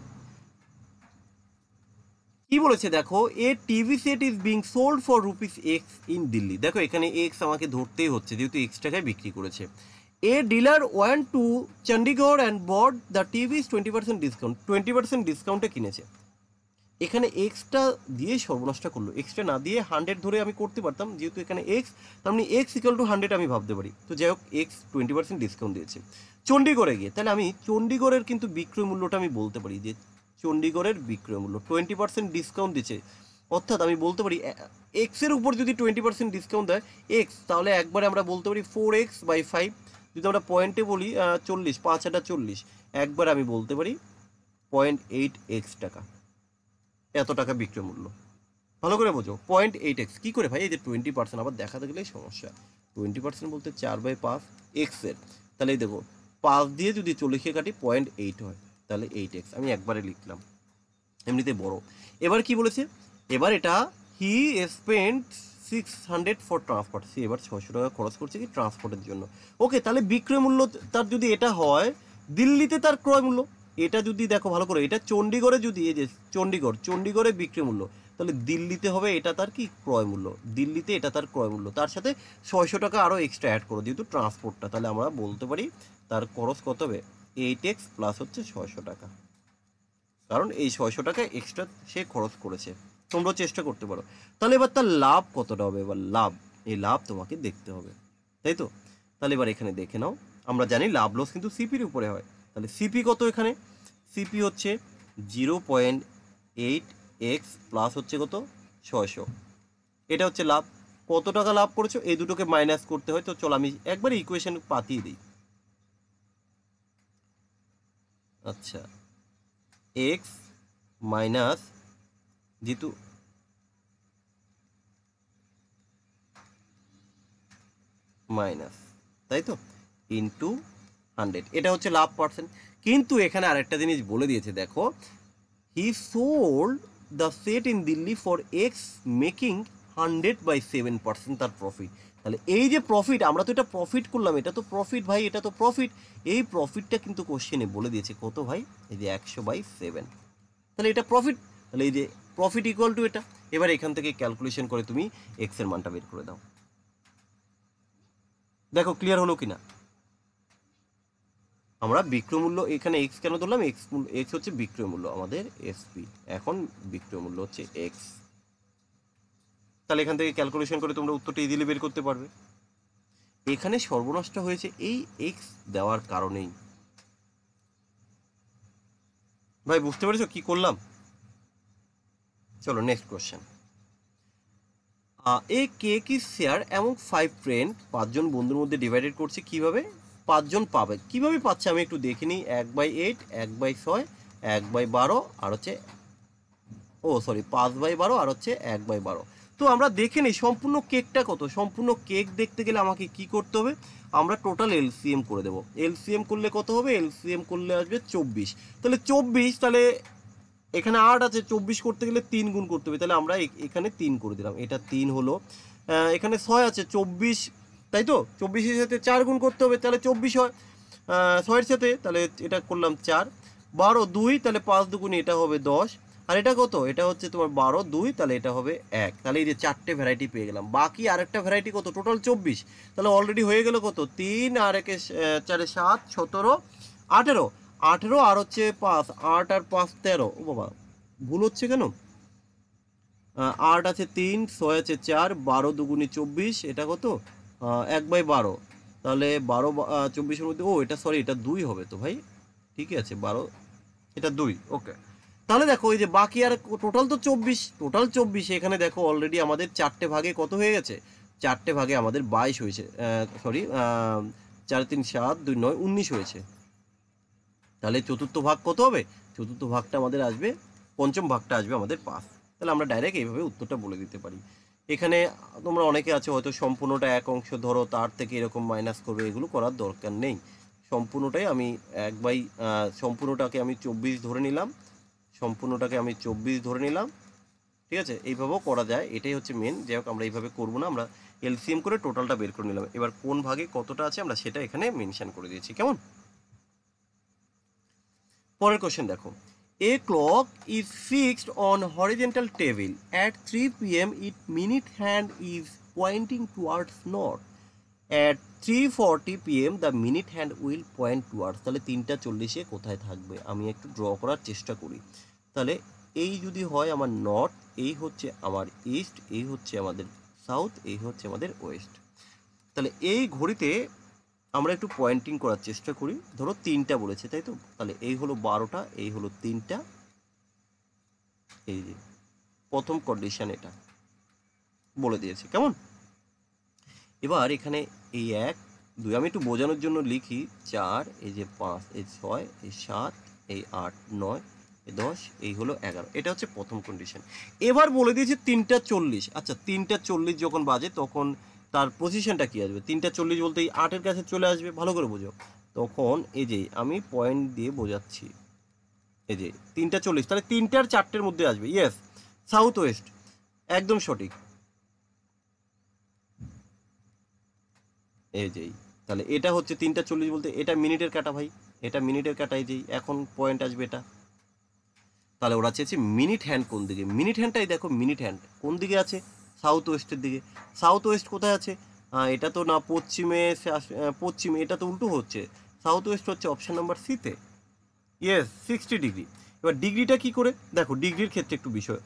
কি বলেছে দেখো a TV set is being sold for rupees X in Delhi দেখো এখানে এক্স আমাকে ধরতেই হচ্ছে যেহেতু এক্স টাকায় বিক্রি করেছে a dealer went to Chandigarh and bought the TV twenty percent discount twenty percent ডিসকাউন্টে কিনেছে এখানে এক্সটা দিয়ে সর্বনাশটা করলো এক্সটা না দিয়ে হান্ড্রেড ধরে আমি করতে পারতাম যেহেতু এখানে এক্স তেমনি এক্স ইকুয়াল টু হান্ড্রেড আমি ভাবতে পারি তো যাই হোক এক্স টোয়েন্টি পার্সেন্ট ডিসকাউন্ট দিয়েছে চণ্ডীগড়ে গিয়ে তাহলে আমি চণ্ডীগড়ের কিন্তু বিক্রয় মূল্যটা আমি বলতে পারি যে চণ্ডীগড়ের বিক্রয় মূল্য টোয়েন্টি পার্সেন্ট ডিসকাউন্ট দিচ্ছে অর্থাৎ আমি বলতে পারি এক্সের উপর যদি টোয়েন্টি পার্সেন্ট ডিসকাউন্ট দেয় এক্স তাহলে একবারে আমরা বলতে পারি ফোর এক্স বাই ফাইভ যদি আমরা পয়েন্টে বলি চল্লিশ পাঁচ হাজার চল্লিশ একবার আমি বলতে পারি পয়েন্ট এইট এক্স টাকা এত টাকা বিক্রয় মূল্য ভালো করে বোঝো পয়েন্ট এইট এক্স কী করে ভাই এই যে টোয়েন্টি পার্সেন্ট আবার দেখাতে গেলেই সমস্যা টোয়েন্টি পার্সেন্ট বলতে চার বাই পাঁচ এক্সের তাহলে দেখো পাঁচ দিয়ে যদি চল্লিশে কাটি পয়েন্ট এইট হয় তাহলে এইট এক্স আমি একবারে লিখলাম এমনিতে বড় এবার কি বলেছে এবার এটা he spent six hundred for transport সে এবার ছশো টাকা খরচ করছে কি ট্রান্সপোর্টের জন্য ওকে তাহলে বিক্রয় মূল্য তার যদি এটা হয় দিল্লিতে তার ক্রয় মূল্য এটা যদি দেখো ভালো করে এটা চণ্ডীগড়ে যদি এই যে চণ্ডীগড় চণ্ডীগড়ে বিক্রি মূল্য তাহলে দিল্লিতে হবে এটা তার কি ক্রয় মূল্য দিল্লিতে এটা তার ক্রয় মূল্য তার সাথে ছয়শো টাকা আরও এক্সট্রা অ্যাড করো যেহেতু ট্রান্সপোর্টটা তাহলে আমরা বলতে পারি তার খরচ কত হবে এইট এক্স প্লাস হচ্ছে ছয়শো টাকা কারণ এই ছয়শো টাকা এক্সট্রা সে খরচ করেছে তোমরাও চেষ্টা করতে পারো তাহলে এবার তার লাভ কতটা হবে এবার লাভ এই লাভ তোমাকে দেখতে হবে তাই তো তাহলে এবার এখানে দেখে নাও আমরা জানি লাভ লস কিন্তু সিপির উপরে হয় তাহলে সিপি কত এখানে সিপি হচ্ছে zero point eight x plus হচ্ছে কত ছয়শো এটা হচ্ছে লাভ কত টাকা লাভ করেছো এই দুটোকে মাইনাস করতে হয় তো চলো আমি একবার ইকুয়েশন পাতিয়ে দিই আচ্ছা এক্স মাইনাস যেহেতু মাইনাস তাই তো ইন্টু হান্ড্রেড এটা হচ্ছে লাভ পার্সেন্ট কিন্তু এখানে আরেকটা জিনিস বলে দিয়েছে দেখো he sold the set in Delhi for x making hundred by seven percent তার প্রফিট তাহলে এই যে প্রফিট আমরা তো এটা প্রফিট করলাম এটা তো প্রফিট ভাই এটা তো প্রফিট এই প্রফিটটা কিন্তু কোশ্চেনে বলে দিয়েছে কত ভাই এই যে একশো বাই সেভেন তাহলে এটা প্রফিট তাহলে এই যে প্রফিট ইকুয়াল টু এটা এবার এখান থেকে ক্যালকুলেশন করে তুমি এক্সের মানটা বের করে দাও দেখো ক্লিয়ার হলো কি না আমরা বিক্রয় মূল্য এখানে এক্স কেন ধরলাম এক্স এক্স হচ্ছে বিক্রয় মূল্য আমাদের এসপি এখন বিক্রয় মূল্য হচ্ছে এক্স তাহলে এখান থেকে ক্যালকুলেশন করে তোমরা উত্তরটি দিলে বের করতে পারবে এখানে সর্বনাশটা হয়েছে এই এক্স দেওয়ার কারণেই ভাই বুঝতে পেরেছো কি করলাম চলো নেক্সট কোয়েশ্চেন এ কে কি শেয়ার এবং ফাইভ ফ্রেন্ড পাঁচজন বন্ধুর মধ্যে ডিভাইডেড করছে কিভাবে পাঁচজন পাবে কিভাবে পাচ্ছে আমি একটু দেখে নিই এক বাই এইট এক বাই ছয় এক বাই বারো আর হচ্ছে ও সরি পাঁচ বাই বারো আর হচ্ছে এক বাই বারো তো আমরা দেখে নিই সম্পূর্ণ কেকটা কত সম্পূর্ণ কেক দেখতে গেলে আমাকে কি করতে হবে আমরা টোটাল এলসিএম করে দেবো এলসিএম করলে কত হবে এলসিএম করলে আসবে চব্বিশ তাহলে চব্বিশ তাহলে এখানে আট আছে চব্বিশ করতে গেলে তিন গুণ করতে হবে তাহলে আমরা এখানে তিন করে দিলাম এটা তিন হলো এখানে ছয় আছে চব্বিশ তাই তো চব্বিশের সাথে চার গুণ করতে হবে তাহলে চব্বিশ হয় ছয়ের সাথে তাহলে এটা করলাম চার বারো দুই তাহলে পাঁচ দুগুণে এটা হবে দশ আর এটা কত এটা হচ্ছে তোমার বারো দুই তাহলে এটা হবে এক তাহলে এই যে চারটে ভ্যারাইটি পেয়ে গেলাম বাকি আরেকটা ভ্যারাইটি কত টোটাল চব্বিশ তাহলে অলরেডি হয়ে গেল কত তিন আর একে চারে সাত সতেরো আঠেরো আঠেরো আর হচ্ছে পাঁচ আট আর পাঁচ তেরো ও বাবা ভুল হচ্ছে কেন আট আছে তিন ছয় আছে চার বারো দুগুণে চব্বিশ এটা কত এক বাই বারো তাহলে বারো চব্বিশের মধ্যে ও এটা সরি এটা দুই হবে তো ভাই ঠিক আছে বারো এটা দুই ওকে তাহলে দেখো এই যে বাকি আর টোটাল তো চব্বিশ টোটাল চব্বিশ এখানে দেখো অলরেডি আমাদের চারটে ভাগে কত হয়ে গেছে চারটে ভাগে আমাদের বাইশ হয়েছে সরি চার তিন সাত দুই নয় উনিশ হয়েছে তাহলে চতুর্থ ভাগ কত হবে চতুর্থ ভাগটা আমাদের আসবে পঞ্চম ভাগটা আসবে আমাদের পাঁচ তাহলে আমরা ডাইরেক্ট এইভাবে উত্তরটা বলে দিতে পারি এখানে তোমরা অনেকে আছে হয়তো সম্পূর্ণটা এক অংশ ধরো তার থেকে এরকম মাইনাস করবে এগুলো করার দরকার নেই সম্পূর্ণটাই আমি এক বাই সম্পূর্ণটাকে আমি চব্বিশ ধরে নিলাম সম্পূর্ণটাকে আমি চব্বিশ ধরে নিলাম ঠিক আছে এইভাবেও করা যায় এটাই হচ্ছে মেন যাই হোক আমরা এইভাবে করবো না আমরা এলসিএম করে টোটালটা বের করে নিলাম এবার কোন ভাগে কতটা আছে আমরা সেটা এখানে মেনশান করে দিয়েছি কেমন পরের কোশ্চেন দেখো A clock is fixed on horizontal table. At 3 p.m. its minute hand is pointing towards north. At 3:40 p.m. the minute hand will point towards তাহলে 3:40 এ কোথায় থাকবে আমি একটু ড্র করার চেষ্টা করি তাহলে এই যদি হয় আমার নর্থ এই হচ্ছে আমার ইস্ট এই হচ্ছে আমাদের সাউথ এই হচ্ছে আমাদের ওয়েস্ট তাহলে এই ঘড়িতে আমরা একটু পয়েন্টিং করার চেষ্টা করি ধরো তিনটা বলেছে তাই তো তাহলে এই হলো বারোটা এই হলো তিনটা এই যে প্রথম কন্ডিশন এটা বলে দিয়েছে কেমন এবার এখানে এই এক দুই আমি একটু বোঝানোর জন্য লিখি চার এই যে পাঁচ এই ছয় এই সাত এই আট নয় এই দশ এই হলো এগারো এটা হচ্ছে প্রথম কন্ডিশন এবার বলে দিয়েছে তিনটা চল্লিশ আচ্ছা তিনটা চল্লিশ যখন বাজে তখন তার পজিশনটা কি আসবে তিনটা চল্লিশ বলতে এই আটের কাছে চলে আসবে ভালো করে বোঝো তখন এই যে আমি পয়েন্ট দিয়ে বোঝাচ্ছি এই যে তিনটা চল্লিশ তাহলে তিনটার আর চারটের মধ্যে আসবে ইয়েস সাউথ ওয়েস্ট একদম সঠিক এই যেই তাহলে এটা হচ্ছে তিনটা চল্লিশ বলতে এটা মিনিটের কাটা ভাই এটা মিনিটের কাটাই যেই এখন পয়েন্ট আসবে এটা তাহলে ওরা চেয়েছে মিনিট হ্যান্ড কোন দিকে মিনিট হ্যান্ডটাই দেখো মিনিট হ্যান্ড কোন দিকে আছে সাউথ ওয়েস্টের দিকে সাউথ ওয়েস্ট কোথায় আছে এটা তো না পশ্চিমে পশ্চিমে এটা তো উল্টো হচ্ছে সাউথ ওয়েস্ট হচ্ছে অপশান নাম্বার সিতে ইয়েস সিক্সটি ডিগ্রি এবার ডিগ্রিটা কি করে দেখো ডিগ্রির ক্ষেত্রে একটু বিষয়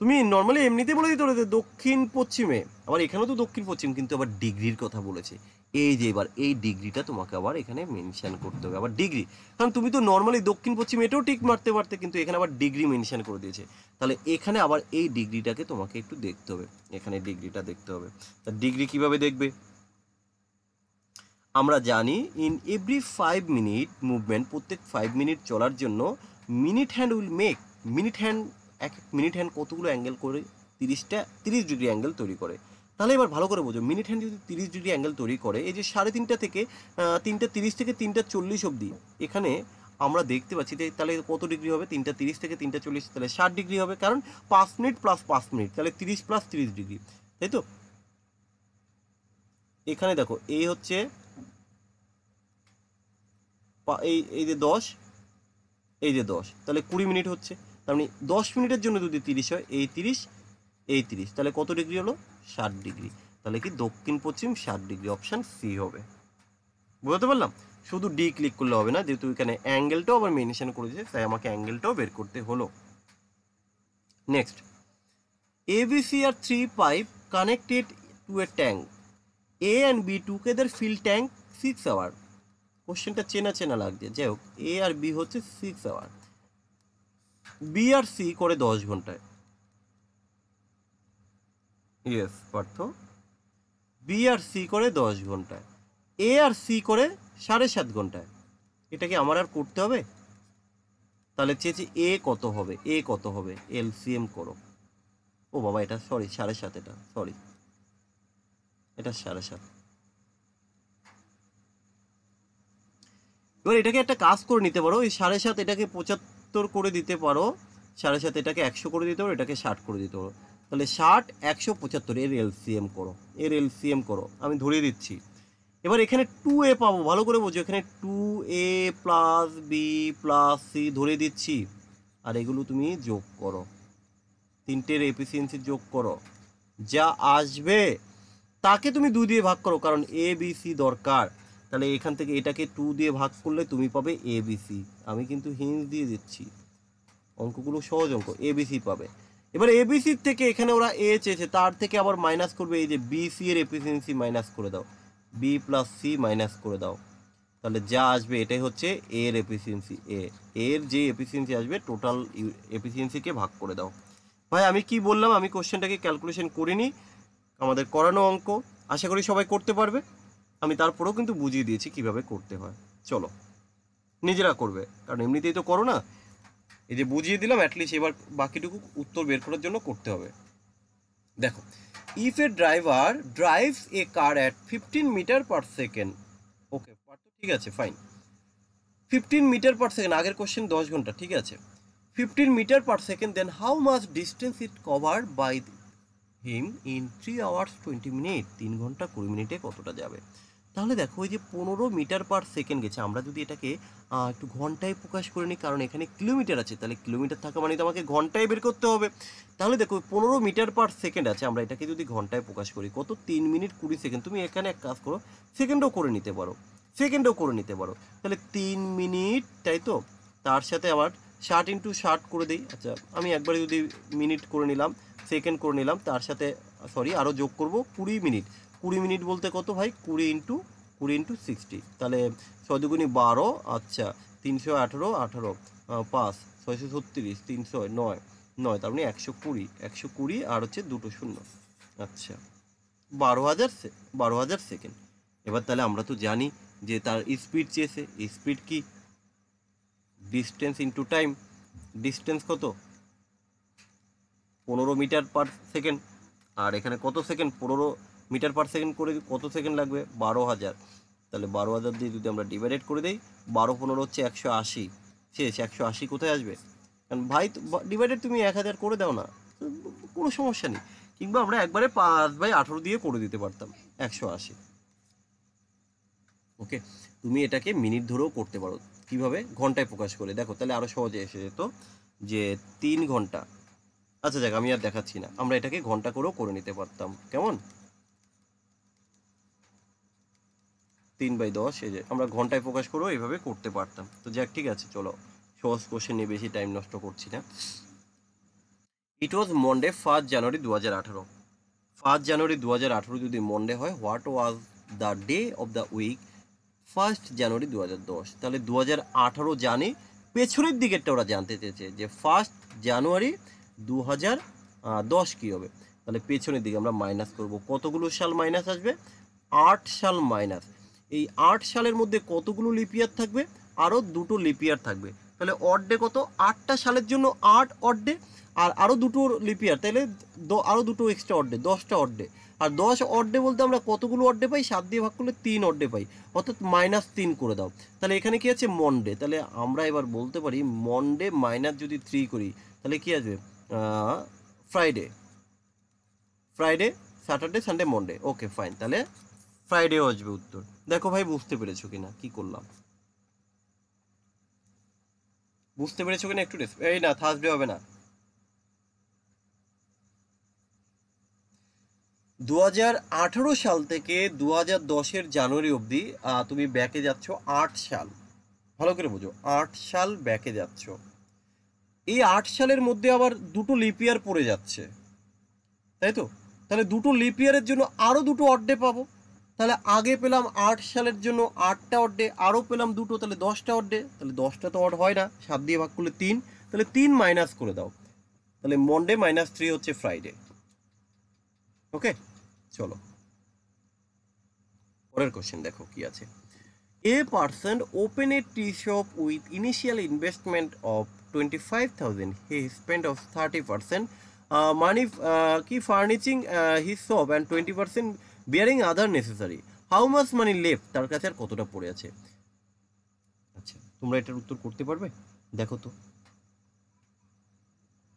তুমি নর্মালি এমনিতে বলে দিতে পারো দক্ষিণ পশ্চিমে আবার এখানেও তো দক্ষিণ পশ্চিম কিন্তু আবার ডিগ্রির কথা বলেছে এই যে এবার এই ডিগ্রিটা তোমাকে আবার এখানে মেনশন করতে হবে আবার ডিগ্রি কারণ তুমি তো নর্মালি দক্ষিণ পশ্চিম এটাও টিক মারতে পারতে কিন্তু এখানে আবার ডিগ্রি মেনশন করে দিয়েছে তাহলে এখানে আবার এই ডিগ্রিটাকে তোমাকে একটু দেখতে হবে এখানে ডিগ্রিটা দেখতে হবে তা ডিগ্রি কিভাবে দেখবে আমরা জানি in every five minute movement প্রত্যেক ফাইভ মিনিট চলার জন্য minute hand will make minute hand এক মিনিট হ্যান্ড কতগুলো অ্যাঙ্গেল করে তিরিশটা তিরিশ ডিগ্রি অ্যাঙ্গেল তৈরি করে তাহলে এবার ভালো করে বোঝো মিনিট হ্যান্ড যদি তিরিশ ডিগ্রি অ্যাঙ্গেল তৈরি করে এই যে সাড়ে তিনটা থেকে তিনটা তিরিশ থেকে তিনটা চল্লিশ অবধি এখানে আমরা দেখতে পাচ্ছি তাহলে কত ডিগ্রি হবে তিনটা তিরিশ থেকে তিনটা চল্লিশ তাহলে ষাট ডিগ্রি হবে কারণ পাঁচ মিনিট প্লাস পাঁচ মিনিট তাহলে তিরিশ প্লাস তিরিশ ডিগ্রি তাই তো এখানে দেখো এই হচ্ছে এই এই যে দশ এই যে দশ তাহলে কুড়ি মিনিট হচ্ছে তার মানে দশ মিনিটের জন্য যদি তিরিশ হয় এই তিরিশ এই তিরিশ তাহলে কত ডিগ্রি হলো ষাট ডিগ্রি তাহলে কি দক্ষিণ পশ্চিম ষাট ডিগ্রি অপশান সি হবে বুঝতে পারলাম শুধু ডি ক্লিক করলে হবে না যেহেতু এখানে অ্যাঙ্গেলটাও আবার মেনশন করেছে তাই আমাকে অ্যাঙ্গেলটাও বের করতে হলো নেক্সট এবিসি আর three pipe connected to A tank A and B together fill tank six hour কোশ্চেনটা চেনা চেনা লাগছে যাই হোক এ আর বি হচ্ছে সিক্স আওয়ার বি আর সি করে দশ ঘন্টায় ইয়েস পার্থ বি আর সি করে দশ ঘন্টায় এ আর সি করে সাড়ে সাত ঘন্টায় এটা কি আমার আর করতে হবে তাহলে চেয়েছি এ কত হবে এ কত হবে এল সি এম করো ও বাবা এটা সরি সাড়ে সাত এটা সরি এটা সাড়ে সাত এবার এটাকে একটা কাজ করে নিতে পারো এই সাড়ে সাত এটাকে পঁচাত্তর করে দিতে পারো সাড়ে সাত এটাকে একশো করে দিতে পারো এটাকে ষাট করে দিতে পারো তাহলে ষাট একশো পঁচাত্তর এর এলসিএম করো এর এলসিএম করো আমি ধরিয়ে দিচ্ছি এবার এখানে টু এ পাবো ভালো করে বোঝো এখানে two A plus B plus C ধরে দিচ্ছি আর এগুলো তুমি যোগ করো তিনটের এফিসিয়েন্সি যোগ করো যা আসবে তাকে তুমি দু দিয়ে ভাগ করো কারণ এ বি সি দরকার তাহলে এখান থেকে এটাকে টু দিয়ে ভাগ করলে তুমি পাবে এ বি সি আমি কিন্তু হিন্স দিয়ে দিচ্ছি অঙ্কগুলো সহজ অঙ্ক এ বি সি পাবে এবার এবিসির থেকে এখানে ওরা এ চেয়েছে তার থেকে আবার মাইনাস করবে এই যে বিসি এর এফিসিয়েন্সি মাইনাস করে দাও বি প্লাস সি মাইনাস করে দাও তাহলে যা আসবে এটাই হচ্ছে এর এফিসিয়েন্সি এ এর যে এফিসিয়েন্সি আসবে টোটাল এফিসিয়েন্সিকে ভাগ করে দাও ভাই আমি কি বললাম আমি কোশ্চেনটাকে ক্যালকুলেশন করিনি আমাদের করানো অঙ্ক আশা করি সবাই করতে পারবে আমি তারপরেও কিন্তু বুঝিয়ে দিয়েছি কিভাবে করতে হয় চলো নিজেরা করবে কারণ এমনিতেই তো করো না এই যে বুঝিয়ে দিলাম অ্যাটলিস্ট এবার বাকিটুকু উত্তর বের করার জন্য করতে হবে দেখো if a driver drives a car at fifteen metre per second okay ঠিক আছে fine fifteen metre per second আগের কোশ্চেন দশ ঘন্টা ঠিক আছে fifteen metre per second then how much distance it cover by him in three hours twenty minute তিন ঘন্টা কুড়ি মিনিটে কতটা যাবে তাহলে দেখো ওই যে পনেরো মিটার পার সেকেন্ড গেছে আমরা যদি এটাকে একটু ঘন্টায় প্রকাশ করে নিই কারণ এখানে কিলোমিটার আছে তাহলে কিলোমিটার থাকা মানে তো আমাকে ঘন্টায় বের করতে হবে তাহলে দেখো পনেরো মিটার পার সেকেন্ড আছে আমরা এটাকে যদি ঘন্টায় প্রকাশ করি কত তিন মিনিট কুড়ি সেকেন্ড তুমি এখানে এক কাজ করো সেকেন্ডও করে নিতে পারো সেকেন্ডও করে নিতে পারো তাহলে তিন মিনিট তাই তো তার সাথে আবার ষাট ইন্টু ষাট করে দিই আচ্ছা আমি একবারে যদি মিনিট করে নিলাম সেকেন্ড করে নিলাম তার সাথে সরি আরও যোগ করব কুড়ি মিনিট কুড়ি মিনিট বলতে কত ভাই কুড়ি ইন্টু কুড়ি ইন্টু সিক্সটি তাহলে ছয় দুগুণি বারো আচ্ছা তিনশো আঠেরো আঠেরো পাঁচ ছয়শো ছত্রিশ তিনশো নয় নয় তার মানে একশো কুড়ি একশো কুড়ি আর হচ্ছে দুটো শূন্য আচ্ছা বারো হাজার সে বারো হাজার সেকেন্ড এবার তাহলে আমরা তো জানি যে তার স্পিড চেয়েছে স্পিড কি ডিস্টেন্স ইন্টু টাইম ডিস্টেন্স কত পনেরো মিটার পার সেকেন্ড আর এখানে কত সেকেন্ড পনেরো মিটার পার সেকেন্ড করে কত সেকেন্ড লাগবে বারো হাজার তাহলে বারো হাজার দিয়ে যদি আমরা ডিভাইডেড করে দিই বারো পনেরো হচ্ছে একশো আশি শেষ একশো আশি কোথায় আসবে কারণ ভাই ডিভাইডেড তুমি এক হাজার করে দাও না কোনো সমস্যা নেই কিংবা আমরা একবারে পাঁচ বাই আঠেরো দিয়ে করে দিতে পারতাম একশো আশি ওকে তুমি এটাকে মিনিট ধরেও করতে পারো কিভাবে ঘন্টায় প্রকাশ করে দেখো তাহলে আরও সহজে এসে যেত যে তিন ঘন্টা আচ্ছা দেখ আমি আর দেখাচ্ছি না আমরা এটাকে ঘন্টা করেও করে নিতে পারতাম কেমন তিন বাই দশ এই যে আমরা ঘন্টায় প্রকাশ করবো এইভাবে করতে পারতাম তো যাক ঠিক আছে চলো সহজ কোশ্চেন নিয়ে বেশি টাইম নষ্ট করছি না ইট ওয়াজ মন্ডে ফার্স্ট জানুয়ারি দু হাজার আঠারো ফার্স্ট জানুয়ারি দু হাজার আঠারো যদি মন্ডে হয় what was the day of the week first January দু হাজার দশ তাহলে দু হাজার আঠারো জানে পেছনের দিকেরটা ওরা জানতে চেয়েছে যে ফার্স্ট জানুয়ারি দু হাজার দশ কী হবে তাহলে পেছনের দিকে আমরা মাইনাস করব কতগুলো সাল মাইনাস আসবে আট সাল মাইনাস এই আট সালের মধ্যে কতগুলো লিপিয়ার থাকবে আরও দুটো লিপিয়ার থাকবে তাহলে অর্ডে কত আটটা সালের জন্য আট অর্ডে আর আরও দুটো লিপিয়ার তাহলে আরও দুটো এক্সট্রা অর্ডে দশটা অর্ডে আর দশ অর্ডে বলতে আমরা কতগুলো অর্ডে পাই সাত দিয়ে ভাগ করলে তিন অর্ডে পাই অর্থাৎ মাইনাস তিন করে দাও তাহলে এখানে কি আছে মন্ডে তাহলে আমরা এবার বলতে পারি মন্ডে মাইনাস যদি থ্রি করি তাহলে কি আছে Friday Friday Saturday Sunday Monday okay fine তাহলে ফ্রাইডেও আসবে উত্তর দেখো ভাই বুঝতে পেরেছো কিনা কি করলাম বুঝতে পেরেছো কিনা একটু এই না থার্সডে হবে না দু হাজার সাল থেকে দু হাজার জানুয়ারি অবধি তুমি ব্যাকে যাচ্ছ আট সাল ভালো করে বুঝো আট সাল ব্যাকে যাচ্ছ এই আট সালের মধ্যে আবার দুটো লিপিয়ার পড়ে যাচ্ছে তাই তো তাহলে দুটো লিপিয়ারের জন্য আরও দুটো অড্ডে পাবো তাহলে আগে পেলাম আট সালের জন্য আটটা অর্ডে আরও পেলাম দুটো তাহলে দশটা অর্ডে তাহলে দশটা তো অড হয় না সাত দিয়ে ভাগ করলে তিন তাহলে তিন মাইনাস করে দাও তাহলে মন্ডে মাইনাস থ্রি হচ্ছে ফ্রাইডে ওকে চলো পরের কোশ্চেন দেখো কি আছে a person open a tea shop with initial investment of twenty five thousand he spend of thirty percent money কি furnishing he shop and twenty percent bearing other necessary how much money left তার কাছে আর কতটা পড়ে আছে আচ্ছা তোমরা এটার উত্তর করতে পারবে দেখো তো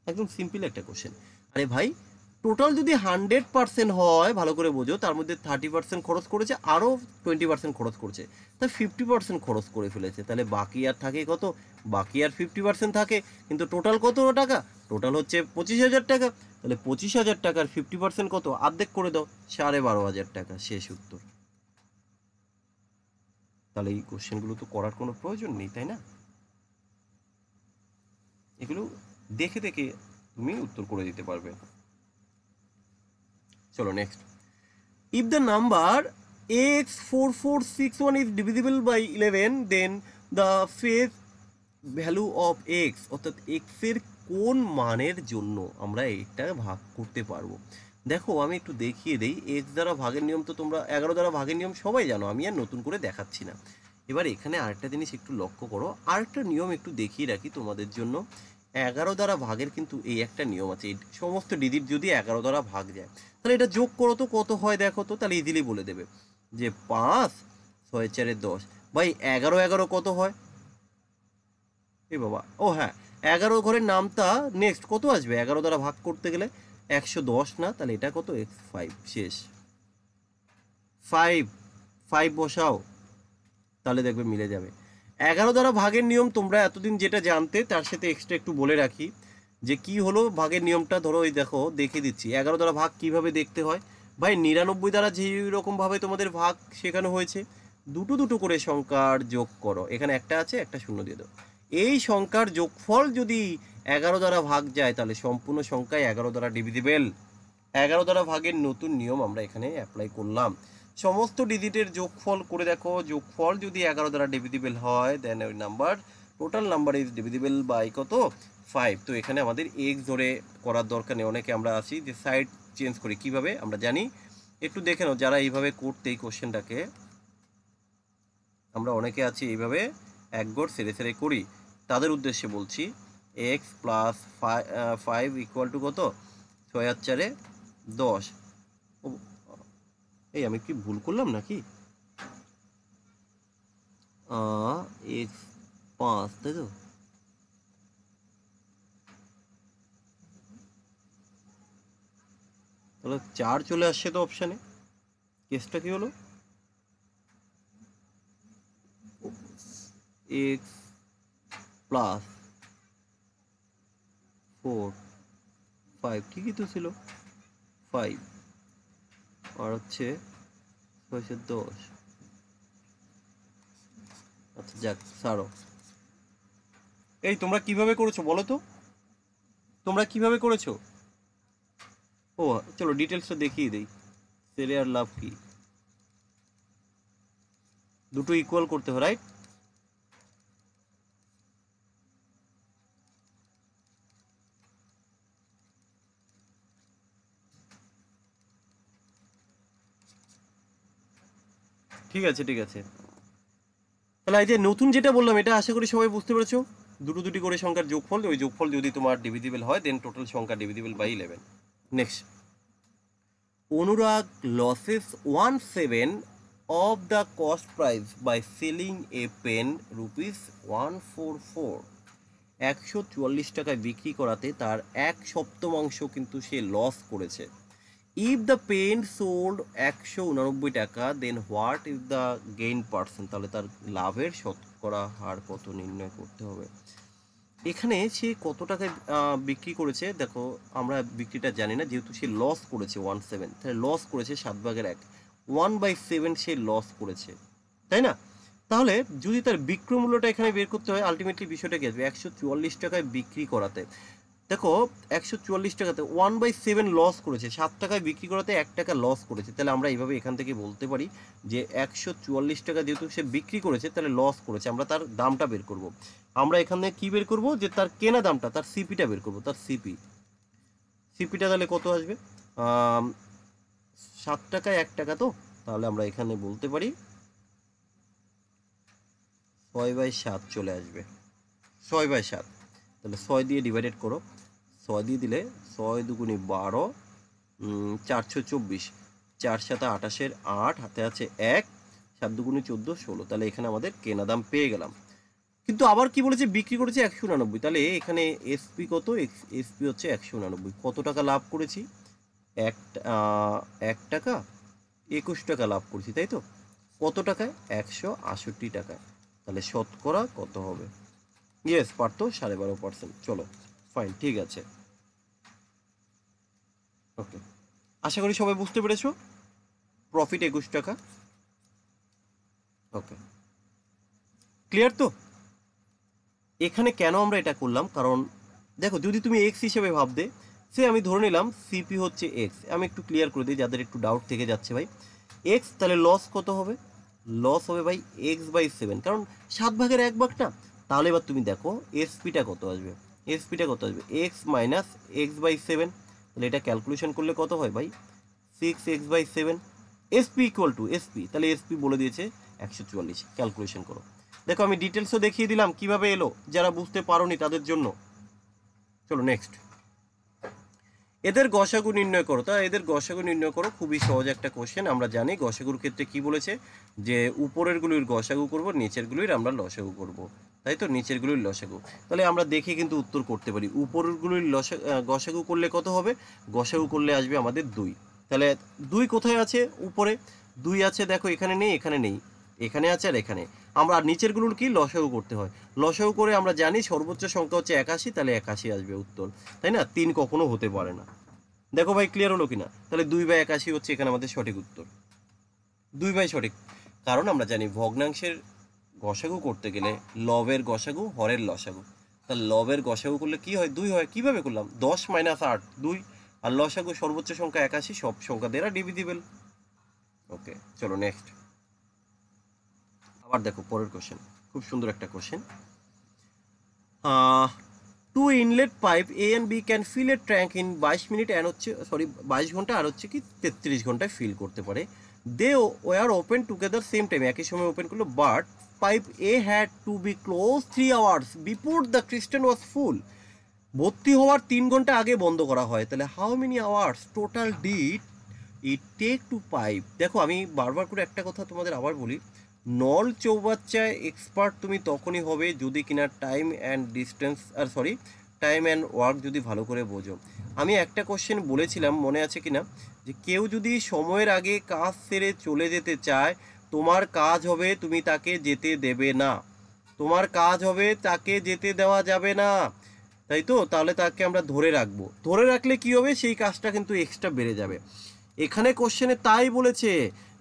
একদম সিম্পল একটা কোশ্চেন আরে ভাই টোটাল যদি হান্ড্রেড পার্সেন্ট হয় ভালো করে বোঝো তার মধ্যে থার্টি পার্সেন্ট খরচ করেছে আরও টোয়েন্টি পার্সেন্ট খরচ করছে তা ফিফটি পার্সেন্ট খরচ করে ফেলেছে তাহলে বাকি আর থাকে কত বাকি আর ফিফটি পার্সেন্ট থাকে কিন্তু টোটাল কত টাকা টোটাল হচ্ছে পঁচিশ হাজার টাকা তাহলে পঁচিশ হাজার টাকার ফিফটি পার্সেন্ট কত আর্ধেক করে দাও সাড়ে বারো হাজার টাকা শেষ উত্তর তাহলে এই কোশ্চেনগুলো তো করার কোনো প্রয়োজন নেই তাই না এগুলো দেখে দেখে তুমি উত্তর করে দিতে পারবে চলো next if the number x four four six one is divisible by eleven then the face value of x অর্থাৎ এক্সের কোন মানের জন্য আমরা এটা ভাগ করতে পারবো দেখো আমি একটু দেখিয়ে দিই এক্স দ্বারা ভাগের নিয়ম তো তোমরা এগারো দ্বারা ভাগের নিয়ম সবাই জানো আমি আর নতুন করে দেখাচ্ছি না এবার এখানে আরেকটা জিনিস একটু লক্ষ্য করো আরেকটা নিয়ম একটু দেখিয়ে রাখি তোমাদের জন্য এগারো দ্বারা ভাগের কিন্তু এই একটা নিয়ম আছে সমস্ত ডিজিট যদি এগারো দ্বারা ভাগ যায় তাহলে এটা যোগ করো তো কত হয় দেখো তো তাহলে ইজিলি বলে দেবে যে পাঁচ ছয় চারে দশ ভাই এগারো এগারো কত হয় এ বাবা ও হ্যাঁ এগারো ঘরের নামটা নেক্সট কত আসবে এগারো দ্বারা ভাগ করতে গেলে একশো দশ না তাহলে এটা কত এক্স ফাইভ শেষ ফাইভ ফাইভ বসাও তাহলে দেখবে মিলে যাবে এগারো দ্বারা ভাগের নিয়ম তোমরা এতদিন যেটা জানতে তার সাথে এক্সট্রা একটু বলে রাখি যে কি হলো ভাগের নিয়মটা ধরো ওই দেখো দেখে দিচ্ছি এগারো দ্বারা ভাগ কিভাবে দেখতে হয় ভাই নিরানব্বই দ্বারা যেই রকমভাবে তোমাদের ভাগ শেখানো হয়েছে দুটো দুটো করে সংখ্যার যোগ করো এখানে একটা আছে একটা শূন্য দিয়ে দাও এই সংখ্যার যোগফল যদি এগারো দ্বারা ভাগ যায় তাহলে সম্পূর্ণ সংখ্যায় এগারো দ্বারা ডিভিজিবেল এগারো দ্বারা ভাগের নতুন নিয়ম আমরা এখানে অ্যাপ্লাই করলাম সমস্ত ডিজিটের যোগফল করে দেখো যোগফল যদি এগারো দ্বারা ডিভিজিবল হয় দেন ওই number total number is divisible by কত ফাইভ তো এখানে আমাদের এক্স ধরে করার দরকার নেই অনেকে আমরা আসি যে সাইড চেঞ্জ করি কিভাবে আমরা জানি একটু দেখে নাও যারা এইভাবে করতে এই কোশ্চেনটাকে আমরা অনেকে আছি এইভাবে এক গড় সেরে সেরে করি তাদের উদ্দেশ্যে বলছি x plus five equal to কত ছয় হাজার চারে দশ এই আমি কি ভুল করলাম নাকি এক্স পাঁচ তাই তো তাহলে চার চলে আসছে তো অপশানে কেসটা কি হলো এক্স প্লাস ফোর ফাইভ ঠিকই তো ছিল ফাইভ আর হচ্ছে ছয়শো দশ আচ্ছা যাক সারো এই তোমরা কিভাবে করেছো বলো তো তোমরা কিভাবে করেছো ও চলো ডিটেলসটা দেখিয়ে দেই সেলে আর লাভ কি দুটো ইকুয়াল করতে হয় রাইট ঠিক আছে ঠিক আছে তাহলে এই যে নতুন যেটা বললাম এটা আশা করি সবাই বুঝতে পেরেছো দুটো দুটি করে সংখ্যার যোগফল ওই যোগফল যদি তোমার ডিভিজিবল হয় দেন টোটাল সংখ্যা divisible by eleven next Anurag loses one seven of the cost price by selling a pen rupees one four four একশো চুয়াল্লিশ টাকায় বিক্রি করাতে তার এক সপ্তমাংশ কিন্তু সে লস করেছে ইফ দ্য পেন্ট সোল্ড একশো উনানব্বই টাকা then what if the gain percent তাহলে তার লাভের শতকরা হার কত নির্ণয় করতে হবে এখানে সে কত টাকায় বিক্রি করেছে দেখো আমরা বিক্রিটা জানি না যেহেতু সে লস করেছে ওয়ান সেভেন তাহলে লস করেছে সাত ভাগের এক ওয়ান বাই সেভেন সে লস করেছে তাই না তাহলে যদি তার বিক্রয় মূল্যটা এখানে বের করতে হয় আলটিমেটলি বিষয়টা কি আসবে একশো চুয়াল্লিশ টাকায় বিক্রি করাতে দেখো একশো চুয়াল্লিশ টাকাতে ওয়ান বাই সেভেন লস করেছে সাত টাকায় বিক্রি করাতে এক টাকা লস করেছে তাহলে আমরা এইভাবে এখান থেকে বলতে পারি যে একশো চুয়াল্লিশ টাকা যেহেতু সে বিক্রি করেছে তাহলে লস করেছে আমরা তার দামটা বের করব। আমরা এখানে কি বের করব যে তার কেনা দামটা তার সিপিটা বের করব তার সিপি সিপিটা তাহলে কত আসবে সাত টাকায় এক টাকা তো তাহলে আমরা এখানে বলতে পারি ছয় বাই সাত চলে আসবে ছয় বাই সাত তাহলে ছয় দিয়ে ডিভাইডেড করো ছয় দিয়ে দিলে ছয় দুগুণি বারো চারশো চব্বিশ চার সাথে আঠাশের আট হাতে আছে এক সাত দুগুণি চোদ্দো ষোলো তাহলে এখানে আমাদের কেনা দাম পেয়ে গেলাম কিন্তু আবার কি বলেছে বিক্রি করেছে একশো উনানব্বই তাহলে এখানে এসপি কত এসপি হচ্ছে একশো উনানব্বই কত টাকা লাভ করেছি এক এক টাকা একুশ টাকা লাভ করেছি তাই তো কত টাকায় একশো আষট্টি টাকায় তাহলে শতকরা কত হবে ইয়েস পারতো সাড়ে বারো পার্সেন্ট চলো ফাইন ঠিক আছে ওকে আশা করি সবাই বুঝতে পেরেছো প্রফিট একুশ টাকা ওকে ক্লিয়ার তো এখানে কেন আমরা এটা করলাম কারণ দেখো যদি তুমি এক্স হিসেবে ভাবতে সে আমি ধরে নিলাম সিপি হচ্ছে এক্স আমি একটু ক্লিয়ার করে দিই যাদের একটু ডাউট থেকে যাচ্ছে ভাই এক্স তাহলে লস কত হবে লস হবে ভাই এক্স বাই সেভেন কারণ সাত ভাগের এক ভাগটা না তাহলে এবার তুমি দেখো এসপিটা কত আসবে এসপিটা কত আসবে x minus x by seven তাহলে এটা ক্যালকুলেশন করলে কত হয় ভাই six x by seven SP equal to SP তাহলে এসপি বলে দিয়েছে একশো চুয়াল্লিশ ক্যালকুলেশন করো দেখো আমি ডিটেলসও দেখিয়ে দিলাম কিভাবে এলো যারা বুঝতে পারো তাদের জন্য চলো নেক্সট এদের গসাগু নির্ণয় করো তা এদের গসাগু নির্ণয় করো খুবই সহজ একটা কোশ্চেন আমরা জানি গসাগুর ক্ষেত্রে কি বলেছে যে উপরেরগুলির গসাগু করব নিচেরগুলির আমরা লসাগু করব তাই তো নিচেরগুলির লসাগু তাহলে আমরা দেখে কিন্তু উত্তর করতে পারি উপরেরগুলির লসা গসাগু করলে কত হবে গসাগু করলে আসবে আমাদের দুই তাহলে দুই কোথায় আছে উপরে দুই আছে দেখো এখানে নেই এখানে নেই এখানে আছে আর এখানে আমরা নিচেরগুলোর কি লসাউ করতে হয় লসাউ করে আমরা জানি সর্বোচ্চ সংখ্যা হচ্ছে একাশি তাহলে একাশি আসবে উত্তর তাই না তিন কখনো হতে পারে না দেখো ভাই ক্লিয়ার হলো কিনা তাহলে দুই বাই একাশি হচ্ছে এখানে আমাদের সঠিক উত্তর দুই বাই সঠিক কারণ আমরা জানি ভগ্নাংশের গসাগু করতে গেলে লবের গসাগু হরের লসাগু তা লবের গসাগু করলে কি হয় দুই হয় কিভাবে করলাম দশ মাইনাস আট দুই আর লসাগু সর্বোচ্চ সংখ্যা একাশি সব সংখ্যা দেরা ডিভিজিবেল ওকে চলো নেক্সট আবার দেখো পরের কোশ্চেন খুব সুন্দর একটা question two inlet pipe A and B can fill a tank in বাইশ মিনিট অ্যান্ড হচ্ছে সরি বাইশ ঘন্টা আর হচ্ছে কি তেত্রিশ ঘন্টায় ফিল করতে পারে they were open together same time একই সময় ওপেন করলো but pipe A had to be close three hours before the ক্রিস্টান ওয়াজ ফুল ভর্তি হওয়ার তিন ঘন্টা আগে বন্ধ করা হয় তাহলে how many hours total did it take to pipe দেখো আমি বারবার করে একটা কথা তোমাদের আবার বলি নল চৌবাচ্চায় এক্সপার্ট তুমি তখনই হবে যদি কিনা টাইম অ্যান্ড ডিস্টেন্স আর সরি টাইম অ্যান্ড ওয়ার্ক যদি ভালো করে বোঝো আমি একটা কোশ্চেন বলেছিলাম মনে আছে কিনা যে কেউ যদি সময়ের আগে কাজ সেরে চলে যেতে চায় তোমার কাজ হবে তুমি তাকে যেতে দেবে না তোমার কাজ হবে তাকে যেতে দেওয়া যাবে না তাই তো তাহলে তাকে আমরা ধরে রাখবো ধরে রাখলে কি হবে সেই কাজটা কিন্তু এক্সট্রা বেড়ে যাবে এখানে কোশ্চেনে তাই বলেছে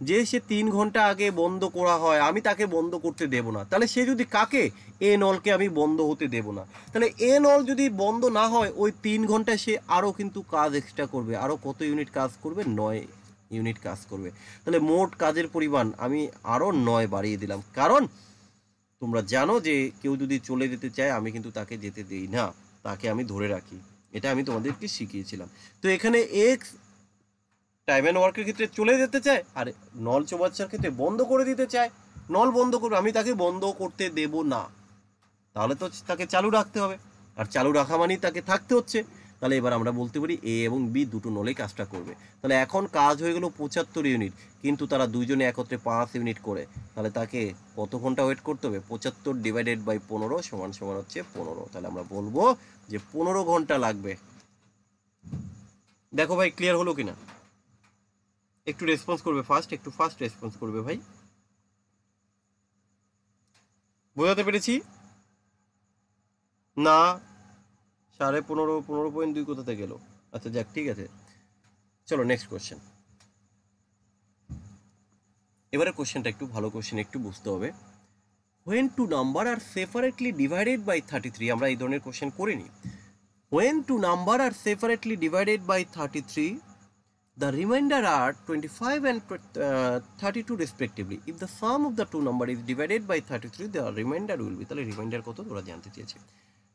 যে সে তিন ঘন্টা আগে বন্ধ করা হয় আমি তাকে বন্ধ করতে দেব না তাহলে সে যদি কাকে এ নলকে আমি বন্ধ হতে দেব না তাহলে এ নল যদি বন্ধ না হয় ওই তিন ঘন্টায় সে আরও কিন্তু কাজ এক্সট্রা করবে আরও কত ইউনিট কাজ করবে নয় ইউনিট কাজ করবে তাহলে মোট কাজের পরিমাণ আমি আরও নয় বাড়িয়ে দিলাম কারণ তোমরা জানো যে কেউ যদি চলে যেতে চায় আমি কিন্তু তাকে যেতে দিই না তাকে আমি ধরে রাখি এটা আমি তোমাদেরকে শিখিয়েছিলাম তো এখানে এক্স টাইম অ্যান্ড ওয়ার্কের ক্ষেত্রে চলে যেতে চায় আর নল চোবাচ্চার ক্ষেত্রে বন্ধ করে দিতে চায় নল বন্ধ করবে আমি তাকে বন্ধ করতে দেব না তাহলে তো তাকে চালু রাখতে হবে আর চালু রাখা মানেই তাকে থাকতে হচ্ছে তাহলে এবার আমরা বলতে পারি এ এবং বি দুটো নলে কাজটা করবে তাহলে এখন কাজ হয়ে গেলো পঁচাত্তর ইউনিট কিন্তু তারা দুইজনে একত্রে পাঁচ ইউনিট করে তাহলে তাকে কত ঘন্টা ওয়েট করতে হবে পঁচাত্তর ডিভাইডেড বাই পনেরো সমান সমান হচ্ছে পনেরো তাহলে আমরা বলবো যে পনেরো ঘন্টা লাগবে দেখো ভাই ক্লিয়ার হলো কিনা একটু রেসপন্স করবে ফার্স্ট একটু ফার্স্ট রেসপন্স করবে ভাই বোঝাতে পেরেছি না সাড়ে পনেরো পনেরো পয়েন্ট দুই কোথাতে গেল আচ্ছা যাক ঠিক আছে চলো নেক্সট কোয়েশ্চেন এবারে কোশ্চেনটা একটু ভালো কোশ্চেন একটু বুঝতে হবে when two number are separately divided by thirty three আমরা এই ধরনের কোশ্চেন করিনি when two number are separately divided by thirty three The remainder are 25 and uh, 32 respectively. If the sum of the two number is divided by 33, the remainder will be তাহলে remainder কত তোরা জানতে চেয়েছে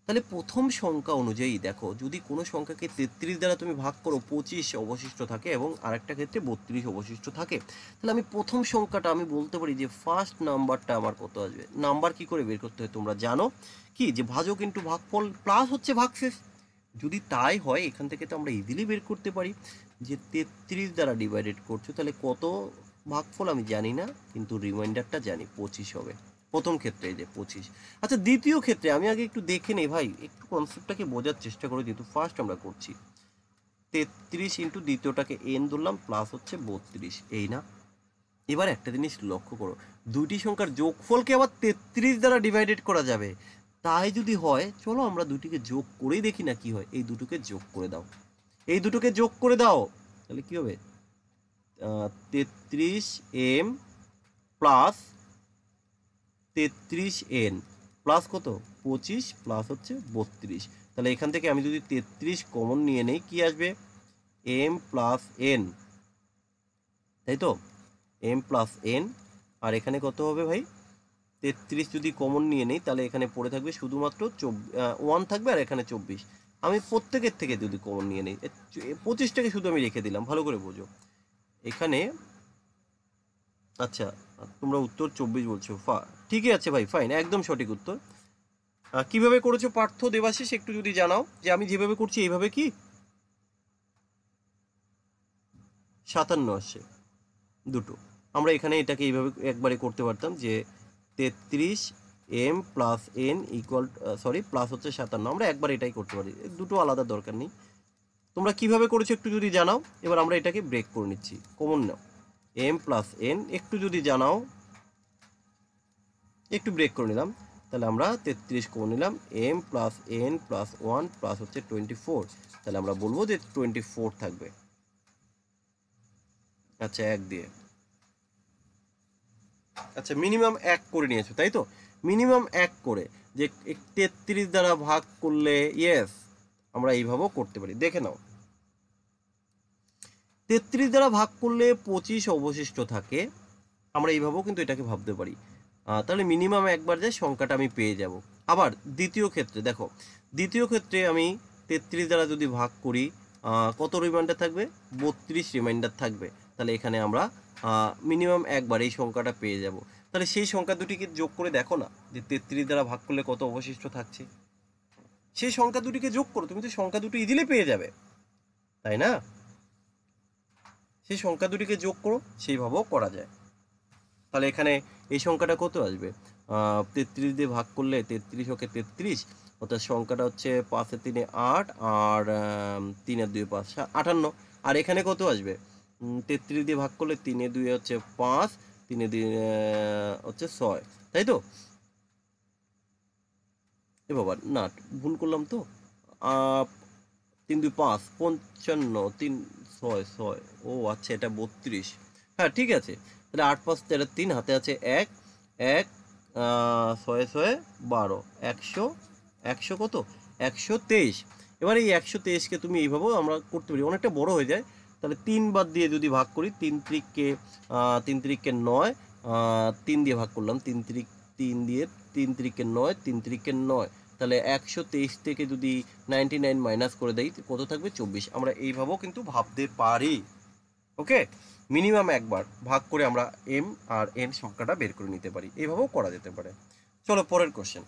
তাহলে প্রথম সংখ্যা অনুযায়ী দেখো যদি কোনো সংখ্যাকে তেত্রিশ দ্বারা তুমি ভাগ করো পঁচিশ অবশিষ্ট থাকে এবং আরেকটা ক্ষেত্রে বত্রিশ অবশিষ্ট থাকে তাহলে আমি প্রথম সংখ্যাটা আমি বলতে পারি যে ফার্স্ট নাম্বারটা আমার কত আসবে নাম্বার কি করে বের করতে হয় তোমরা জানো কি যে ভাজক ইন্টু ভাগফল প্লাস হচ্ছে ভাগশেষ যদি তাই হয় এখান থেকে তো আমরা ইজিলি বের করতে পারি যে তেত্রিশ দ্বারা ডিভাইডেড করছো তাহলে কত ভাগফল আমি জানি না কিন্তু রিমাইন্ডারটা জানি পঁচিশ হবে প্রথম ক্ষেত্রে এই যে পঁচিশ আচ্ছা দ্বিতীয় ক্ষেত্রে আমি আগে একটু দেখে নেই ভাই একটু কনসেপ্টটাকে বোঝার চেষ্টা করি যেহেতু ফার্স্ট আমরা করছি তেত্রিশ ইন্টু দ্বিতীয়টাকে এন ধরলাম প্লাস হচ্ছে বত্রিশ এই না এবার একটা জিনিস লক্ষ্য করো দুইটি সংখ্যার যোগফলকে আবার তেত্রিশ দ্বারা ডিভাইডেড করা যাবে তাই যদি হয় চলো আমরা দুটিকে যোগ করেই দেখি না কি হয় এই দুটোকে যোগ করে দাও এই দুটোকে যোগ করে দাও তাহলে কী হবে তেত্রিশ এম প্লাস তেত্রিশ এন প্লাস কত পঁচিশ প্লাস হচ্ছে বত্রিশ তাহলে এখান থেকে আমি যদি তেত্রিশ কমন নিয়ে নেই কি আসবে এম প্লাস এন তাই তো এম প্লাস এন আর এখানে কত হবে ভাই তেত্রিশ যদি কমন নিয়ে নেই তাহলে এখানে পড়ে থাকবে শুধুমাত্র চব্বিশ ওয়ান থাকবে আর এখানে চব্বিশ আমি প্রত্যেকের থেকে যদি কমন নিয়ে নিই পঁচিশটাকে শুধু আমি রেখে দিলাম ভালো করে বোঝো এখানে আচ্ছা তোমরা উত্তর চব্বিশ বলছো ফা ঠিকই আছে ভাই ফাইন একদম সঠিক উত্তর কিভাবে করেছো পার্থ দেবাশিস একটু যদি জানাও যে আমি যেভাবে করছি এইভাবে কি সাতান্ন আসে দুটো আমরা এখানে এটাকে এইভাবে একবারে করতে পারতাম যে তেত্রিশ M plus N equal sorry plus হচ্ছে সাতান্ন আমরা একবার এটাই করতে পারি দুটো আলাদা দরকার নেই তোমরা কিভাবে করেছো একটু যদি জানাও এবার আমরা এটাকে ব্রেক করে নিচ্ছি কমন নাও এম প্লাস এন একটু যদি জানাও একটু ব্রেক করে নিলাম তাহলে আমরা তেত্রিশ কমন নিলাম M plus N plus one plus হচ্ছে টোয়েন্টি ফোর তাহলে আমরা বলবো যে টোয়েন্টি ফোর থাকবে আচ্ছা এক দিয়ে আচ্ছা মিনিমাম এক করে নিয়েছো তাই তো মিনিমাম এক করে যে তেত্রিশ দ্বারা ভাগ করলে ইয়েস আমরা এইভাবেও করতে পারি দেখে নাও তেত্রিশ দ্বারা ভাগ করলে পঁচিশ অবশিষ্ট থাকে আমরা এইভাবেও কিন্তু এটাকে ভাবতে পারি তাহলে মিনিমাম একবার যে সংখ্যাটা আমি পেয়ে যাব আবার দ্বিতীয় ক্ষেত্রে দেখো দ্বিতীয় ক্ষেত্রে আমি তেত্রিশ দ্বারা যদি ভাগ করি কত রিমাইন্ডার থাকবে বত্রিশ রিমাইন্ডার থাকবে তাহলে এখানে আমরা মিনিমাম একবার এই সংখ্যাটা পেয়ে যাব তাহলে সেই সংখ্যা দুটিকে যোগ করে দেখো না যে তেত্রিশ দ্বারা ভাগ করলে কত অবশিষ্ট থাকছে সেই সংখ্যা দুটিকে যোগ করো তুমি তো সংখ্যা দুটো ইজিলি পেয়ে যাবে তাই না সেই সংখ্যা দুটিকে যোগ করো সেইভাবেও করা যায় তাহলে এখানে এই সংখ্যাটা কত আসবে তেত্রিশ দিয়ে ভাগ করলে তেত্রিশ ওকে তেত্রিশ অর্থাৎ সংখ্যাটা হচ্ছে পাঁচে তিনে আট আর তিনে দুই পাঁচ আটান্ন আর এখানে কত আসবে তেত্রিশ দিয়ে ভাগ করলে তিনে দুই হচ্ছে পাঁচ তিনে দিন হচ্ছে ছয় তাই তো এ বাবা না ভুল করলাম তো তিন দুই পাঁচ পঞ্চান্ন তিন ছয় ছয় ও আচ্ছা এটা বত্রিশ হ্যাঁ ঠিক আছে তাহলে আট পাঁচ তেরো তিন হাতে আছে এক এক ছয় ছয় বারো একশো একশো কত একশো তেইশ এবার এই একশো তেইশকে তুমি এইভাবেও আমরা করতে পারি অনেকটা বড় হয়ে যায় তাহলে তিনবার দিয়ে যদি ভাগ করি তিন ত্রিককে তিন ত্রিককে নয় তিন দিয়ে ভাগ করলাম তিন ত্রিক তিন দিয়ে তিন ত্রিককে নয় তিন ত্রিককে নয় তাহলে একশো তেইশ থেকে যদি নাইনটি নাইন মাইনাস করে দেই কত থাকবে চব্বিশ আমরা এইভাবেও কিন্তু ভাবতে পারি ওকে মিনিমাম একবার ভাগ করে আমরা এম আর এন সংখ্যাটা বের করে নিতে পারি এইভাবেও করা যেতে পারে চলো পরের কোশ্চেন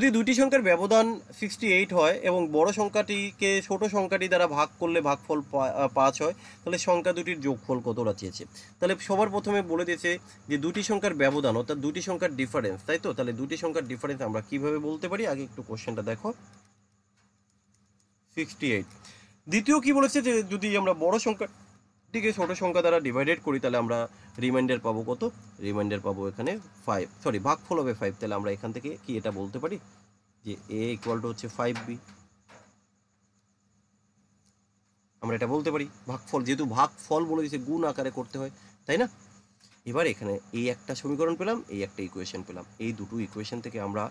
যদি দুটি সংখ্যার ব্যবধান সিক্সটি এইট হয় এবং বড় সংখ্যাটিকে ছোট সংখ্যাটি দ্বারা ভাগ করলে ভাগফল পাঁচ হয় তাহলে সংখ্যা দুটির যোগফল কত ওরা চেয়েছে তাহলে সবার প্রথমে বলে দিয়েছে যে দুটি সংখ্যার ব্যবধান অর্থাৎ দুটি সংখ্যার ডিফারেন্স তাই তো তাহলে দুটি সংখ্যার ডিফারেন্স আমরা কিভাবে বলতে পারি আগে একটু কোশ্চেনটা দেখো সিক্সটি এইট দ্বিতীয় কি বলেছে যে যদি আমরা বড় সংখ্যা দিকে ছোট সংখ্যা দ্বারা ডিভাইডেড করি তাহলে আমরা রিমাইন্ডার পাবো কত রিমাইন্ডার পাবো এখানে ফাইভ সরি ভাগফল হবে ফাইভ তাহলে আমরা এখান থেকে কি এটা বলতে পারি যে এ ইকুয়াল হচ্ছে ফাইভ বি আমরা এটা বলতে পারি ভাগফল যেহেতু ভাগফল বলে দিয়েছে গুণ আকারে করতে হয় তাই না এবার এখানে এই একটা সমীকরণ পেলাম এই একটা ইকুয়েশন পেলাম এই দুটো ইকুয়েশন থেকে আমরা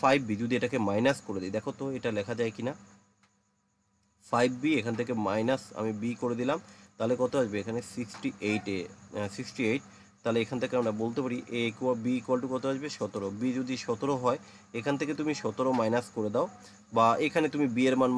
ফাইভ বি যদি এটাকে মাইনাস করে দিই দেখো তো এটা লেখা যায় কিনা ফাইভ বি এখান থেকে মাইনাস আমি বি করে দিলাম তাহলে কত আসবে এখানে সিক্সটি এইটে সিক্সটি এইট তাহলে এখান থেকে আমরা বলতে পারি A equal B equal to কত আসবে সতেরো বি যদি সতেরো হয় এখান থেকে তুমি সতেরো মাইনাস করে দাও বা এখানে তুমি বি এর মান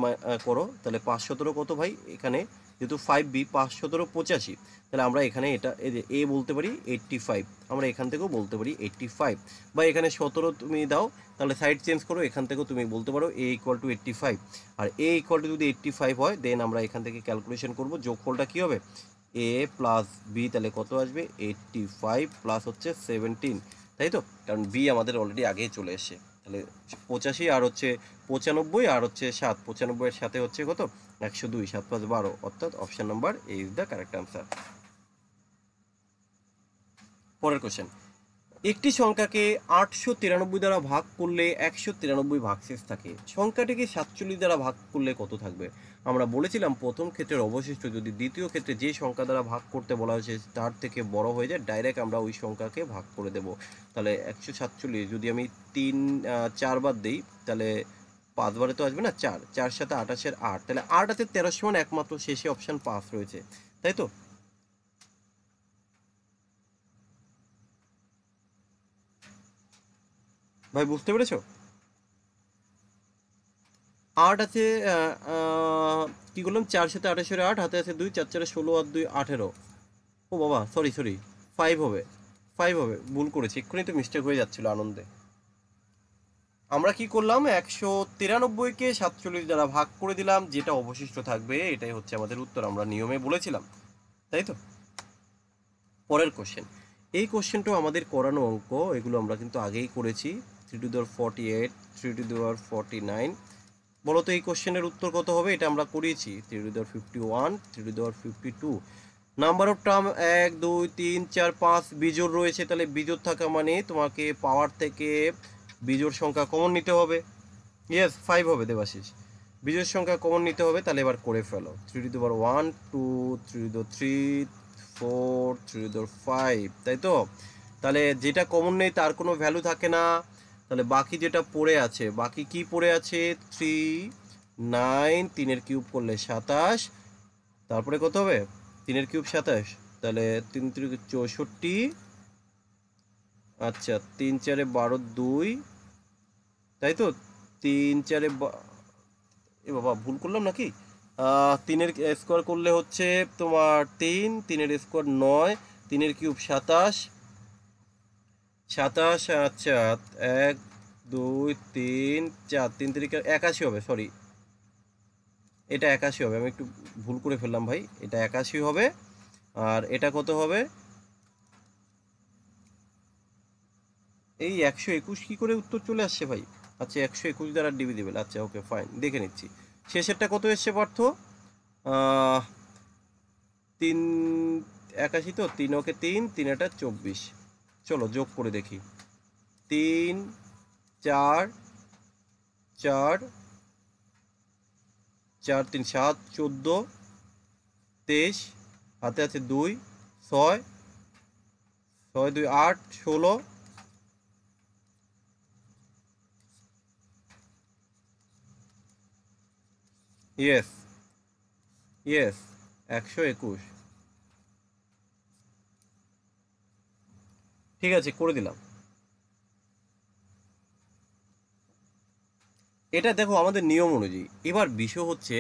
করো তাহলে পাঁচ সতেরো কত ভাই এখানে যেহেতু ফাইভ বি পাঁচ সতেরো পঁচাশি তাহলে আমরা এখানে এটা এ বলতে পারি এইট্টি ফাইভ আমরা এখান থেকেও বলতে পারি এইট্টি ফাইভ বা এখানে সতেরো তুমি দাও তাহলে সাইড চেঞ্জ করো এখান থেকেও তুমি বলতে পারো A equal to eighty five আর এ ইকোয়াল টু যদি এইট্টি ফাইভ হয় দেন আমরা এখান থেকে ক্যালকুলেশন করবো যোগফলটা কী হবে এ প্লাস বি তাহলে কত আসবে এইট্টি ফাইভ প্লাস হচ্ছে সেভেন্টিন তাই তো কারণ বি আমাদের অলরেডি আগেই চলে এসে তাহলে পঁচাশি আর হচ্ছে পঁচানব্বই আর হচ্ছে সাত পঁচানব্বইয়ের সাথে হচ্ছে কত একশো দুই সাত পাঁচ বারো অর্থাৎ option number A is the correct answer পরের কোশ্চেন একটি সংখ্যাকে আটশো তিরানব্বই দ্বারা ভাগ করলে একশো তিরানব্বই ভাগশেষ থাকে সংখ্যাটিকে সাতচল্লিশ দ্বারা ভাগ করলে কত থাকবে আমরা বলেছিলাম প্রথম ক্ষেত্রের অবশিষ্ট যদি দ্বিতীয় ক্ষেত্রে যে সংখ্যা দ্বারা ভাগ করতে বলা হয়েছে তার থেকে বড় হয়ে যায় ডাইরেক্ট আমরা ওই সংখ্যাকে ভাগ করে দেব তাহলে একশো সাতচল্লিশ যদি আমি তিন চারবার দিই তাহলে পাঁচ বারে তো আসবে না চার চার সাথে আঠাশের আট তাহলে আট আছে তেরো সমান একমাত্র শেষে অপশান পাস রয়েছে তাই তো ভাই বুঝতে পেরেছ আট আছে কি করলাম চার সাথে আঠাশের আট হাতে আছে দুই চার চারে ষোলো আর দুই আঠেরো ও বাবা সরি সরি ফাইভ হবে ফাইভ হবে ভুল করেছি এক্ষুনি তো মিস্টেক হয়ে যাচ্ছিলো আনন্দে আমরা কি করলাম একশো তিরানব্বইকে সাতচল্লিশ দ্বারা ভাগ করে দিলাম যেটা অবশিষ্ট থাকবে এটাই হচ্ছে আমাদের উত্তর আমরা নিয়মে বলেছিলাম তাই তো পরের কোশ্চেন এই কোশ্চেনটাও আমাদের করানো অঙ্ক এগুলো আমরা কিন্তু আগেই করেছি three to the power forty eight three to the power forty nine বলতো এই কোশ্চেনের উত্তর কত হবে এটা আমরা করিয়েছি three to the power fifty one three to the power fifty two number of term এক দুই তিন চার পাঁচ বিজোর রয়েছে তাহলে বিজোর থাকা মানে তোমাকে পাওয়ার থেকে বিজোর সংখ্যা কমন নিতে হবে ইয়েস ফাইভ হবে দেবাশিস বিজোর সংখ্যা কমন নিতে হবে তাহলে এবার করে ফেলো three to the power one two three দু থ্রি ফোর থ্রি দু ফাইভ তাই তো তাহলে যেটা কমন নেই তার কোনো ভ্যালু থাকে না তাহলে বাকি যেটা পড়ে আছে বাকি কি পড়ে আছে থ্রি নাইন তিনের কিউব করলে সাতাশ তারপরে কত হবে তিনের কিউব সাতাশ তাহলে তিন তিন চৌষট্টি আচ্ছা তিন চারে বারো দুই তাই তো তিন চারে এ বাবা ভুল করলাম নাকি তিনের স্কোয়ার করলে হচ্ছে তোমার তিন তিনের স্কোয়ার নয় তিনের কিউব সাতাশ সাতাশ আচ্ছা এক দুই তিন চার তিন তিরিকা একাশি হবে সরি এটা একাশি হবে আমি একটু ভুল করে ফেললাম ভাই এটা একাশি হবে আর এটা কত হবে এই একশো একুশ কী করে উত্তর চলে আসছে ভাই আচ্ছা একশো একুশ দ্বারা ডিভিজিবল আচ্ছা ওকে ফাইন দেখে নিচ্ছি শেষেরটা কত এসছে পার্থ তিন একাশি তো তিন ওকে তিন তিন এটা চব্বিশ চলো যোগ করে দেখি তিন চার চার চার তিন সাত চোদ্দো তেইশ হাতে আছে দুই ছয় ছয় দুই আট ষোলো ইয়েস ইয়েস একশো একুশ ঠিক আছে করে দিলাম এটা দেখো আমাদের নিয়ম অনুযায়ী এবার বিষয় হচ্ছে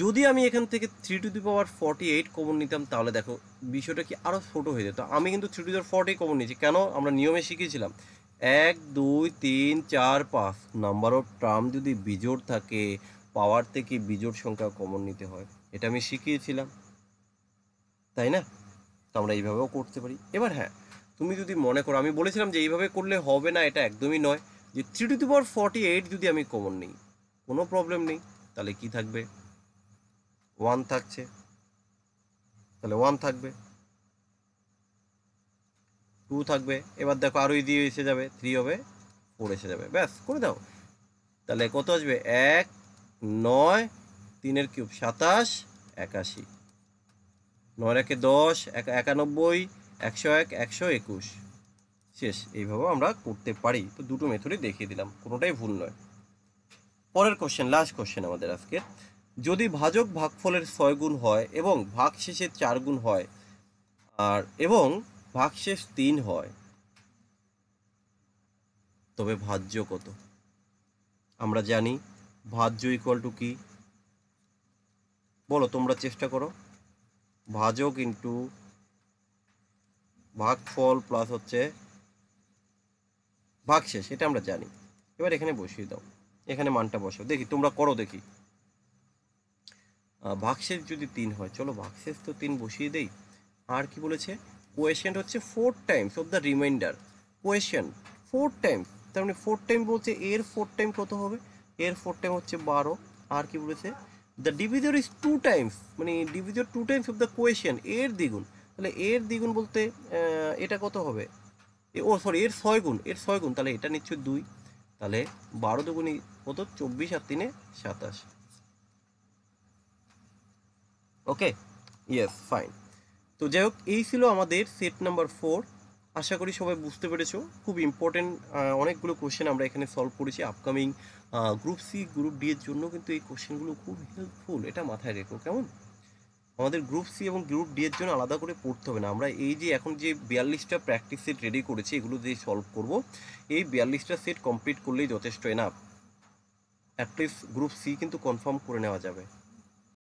যদি আমি এখান থেকে three to the power forty eight common নিতাম তাহলে দেখো বিষয়টা কি আরও ছোটো হয়ে যেত আমি কিন্তু three to power forty common নিয়েছি কেন আমরা নিয়মে শিখেছিলাম এক দুই তিন চার পাঁচ নাম্বার অফ টার্ম যদি বিজোড় থাকে পাওয়ার থেকে বিজোড় সংখ্যা কমন নিতে হয় এটা আমি শিখিয়েছিলাম তাই না তো আমরা এইভাবেও করতে পারি এবার হ্যাঁ তুমি যদি মনে করো আমি বলেছিলাম যে এইভাবে করলে হবে না এটা একদমই নয় যে three to the power forty eight যদি আমি কমন নিই কোনো প্রবলেম নেই তাহলে কি থাকবে ওয়ান থাকছে তাহলে ওয়ান থাকবে টু থাকবে এবার দেখো আরও দিয়ে এসে যাবে থ্রি হবে ফোর এসে যাবে ব্যাস করে দাও তাহলে কত আসবে এক নয় তিনের কিউব সাতাশ একাশি নয় একে দশ একানব্বই একশো এক একশো একুশ শেষ এইভাবে আমরা করতে পারি তো দুটো মেথডই দেখিয়ে দিলাম কোনোটাই ভুল নয় পরের কোশ্চেন লাস্ট কোশ্চেন আমাদের আজকে যদি ভাজক ভাগফলের ছয় গুণ হয় এবং ভাগ শেষে চার গুণ হয় আর এবং ভাগ শেষ তিন হয় তবে ভাজ্য কত আমরা জানি ভাজ্য ইকুয়াল টু কি বলো তোমরা চেষ্টা করো ভাজক ইন্টু ভাগফল প্লাস হচ্ছে ভাগশেষ এটা আমরা জানি এবার এখানে বসিয়ে দাও এখানে মানটা বসাও দেখি তোমরা করো দেখি ভাগশেষ যদি তিন হয় চলো ভাগশেষ তো তিন বসিয়ে দেই আর কি বলেছে কোয়েশন হচ্ছে four times of the remainder quotient four times তার মানে ফোর টাইম বলছে এর ফোর টাইম কত হবে এর ফোর টাইম হচ্ছে বারো আর কি বলেছে the divisor is two times মানে divisor two times of the quotient এর দ্বিগুণ তাহলে এর দ্বিগুণ বলতে এটা কত হবে ও সরি এর ছয় গুণ এর ছয় গুণ তাহলে এটা নিচ্ছে দুই তাহলে বারো দুগুণই কত চব্বিশ আর তিনে সাতাশ ওকে ইয়েস ফাইন তো যাই হোক এই ছিল আমাদের সেট নাম্বার ফোর আশা করি সবাই বুঝতে পেরেছো খুব ইম্পর্টেন্ট অনেকগুলো কোয়েশ্চেন আমরা এখানে সলভ করেছি upcoming group C group D এর জন্য কিন্তু এই কোশ্চেনগুলো খুব হেল্পফুল এটা মাথায় রেখো কেমন আমাদের গ্রুপ সি এবং গ্রুপ ডি এর জন্য আলাদা করে পড়তে হবে না আমরা এই যে এখন যে বিয়াল্লিশটা প্র্যাকটিস সেট রেডি করেছি এগুলো দিয়ে সলভ করব এই বিয়াল্লিশটা সেট কমপ্লিট করলেই যথেষ্ট এনাফ অ্যাটলিস্ট গ্রুপ সি কিন্তু কনফার্ম করে নেওয়া যাবে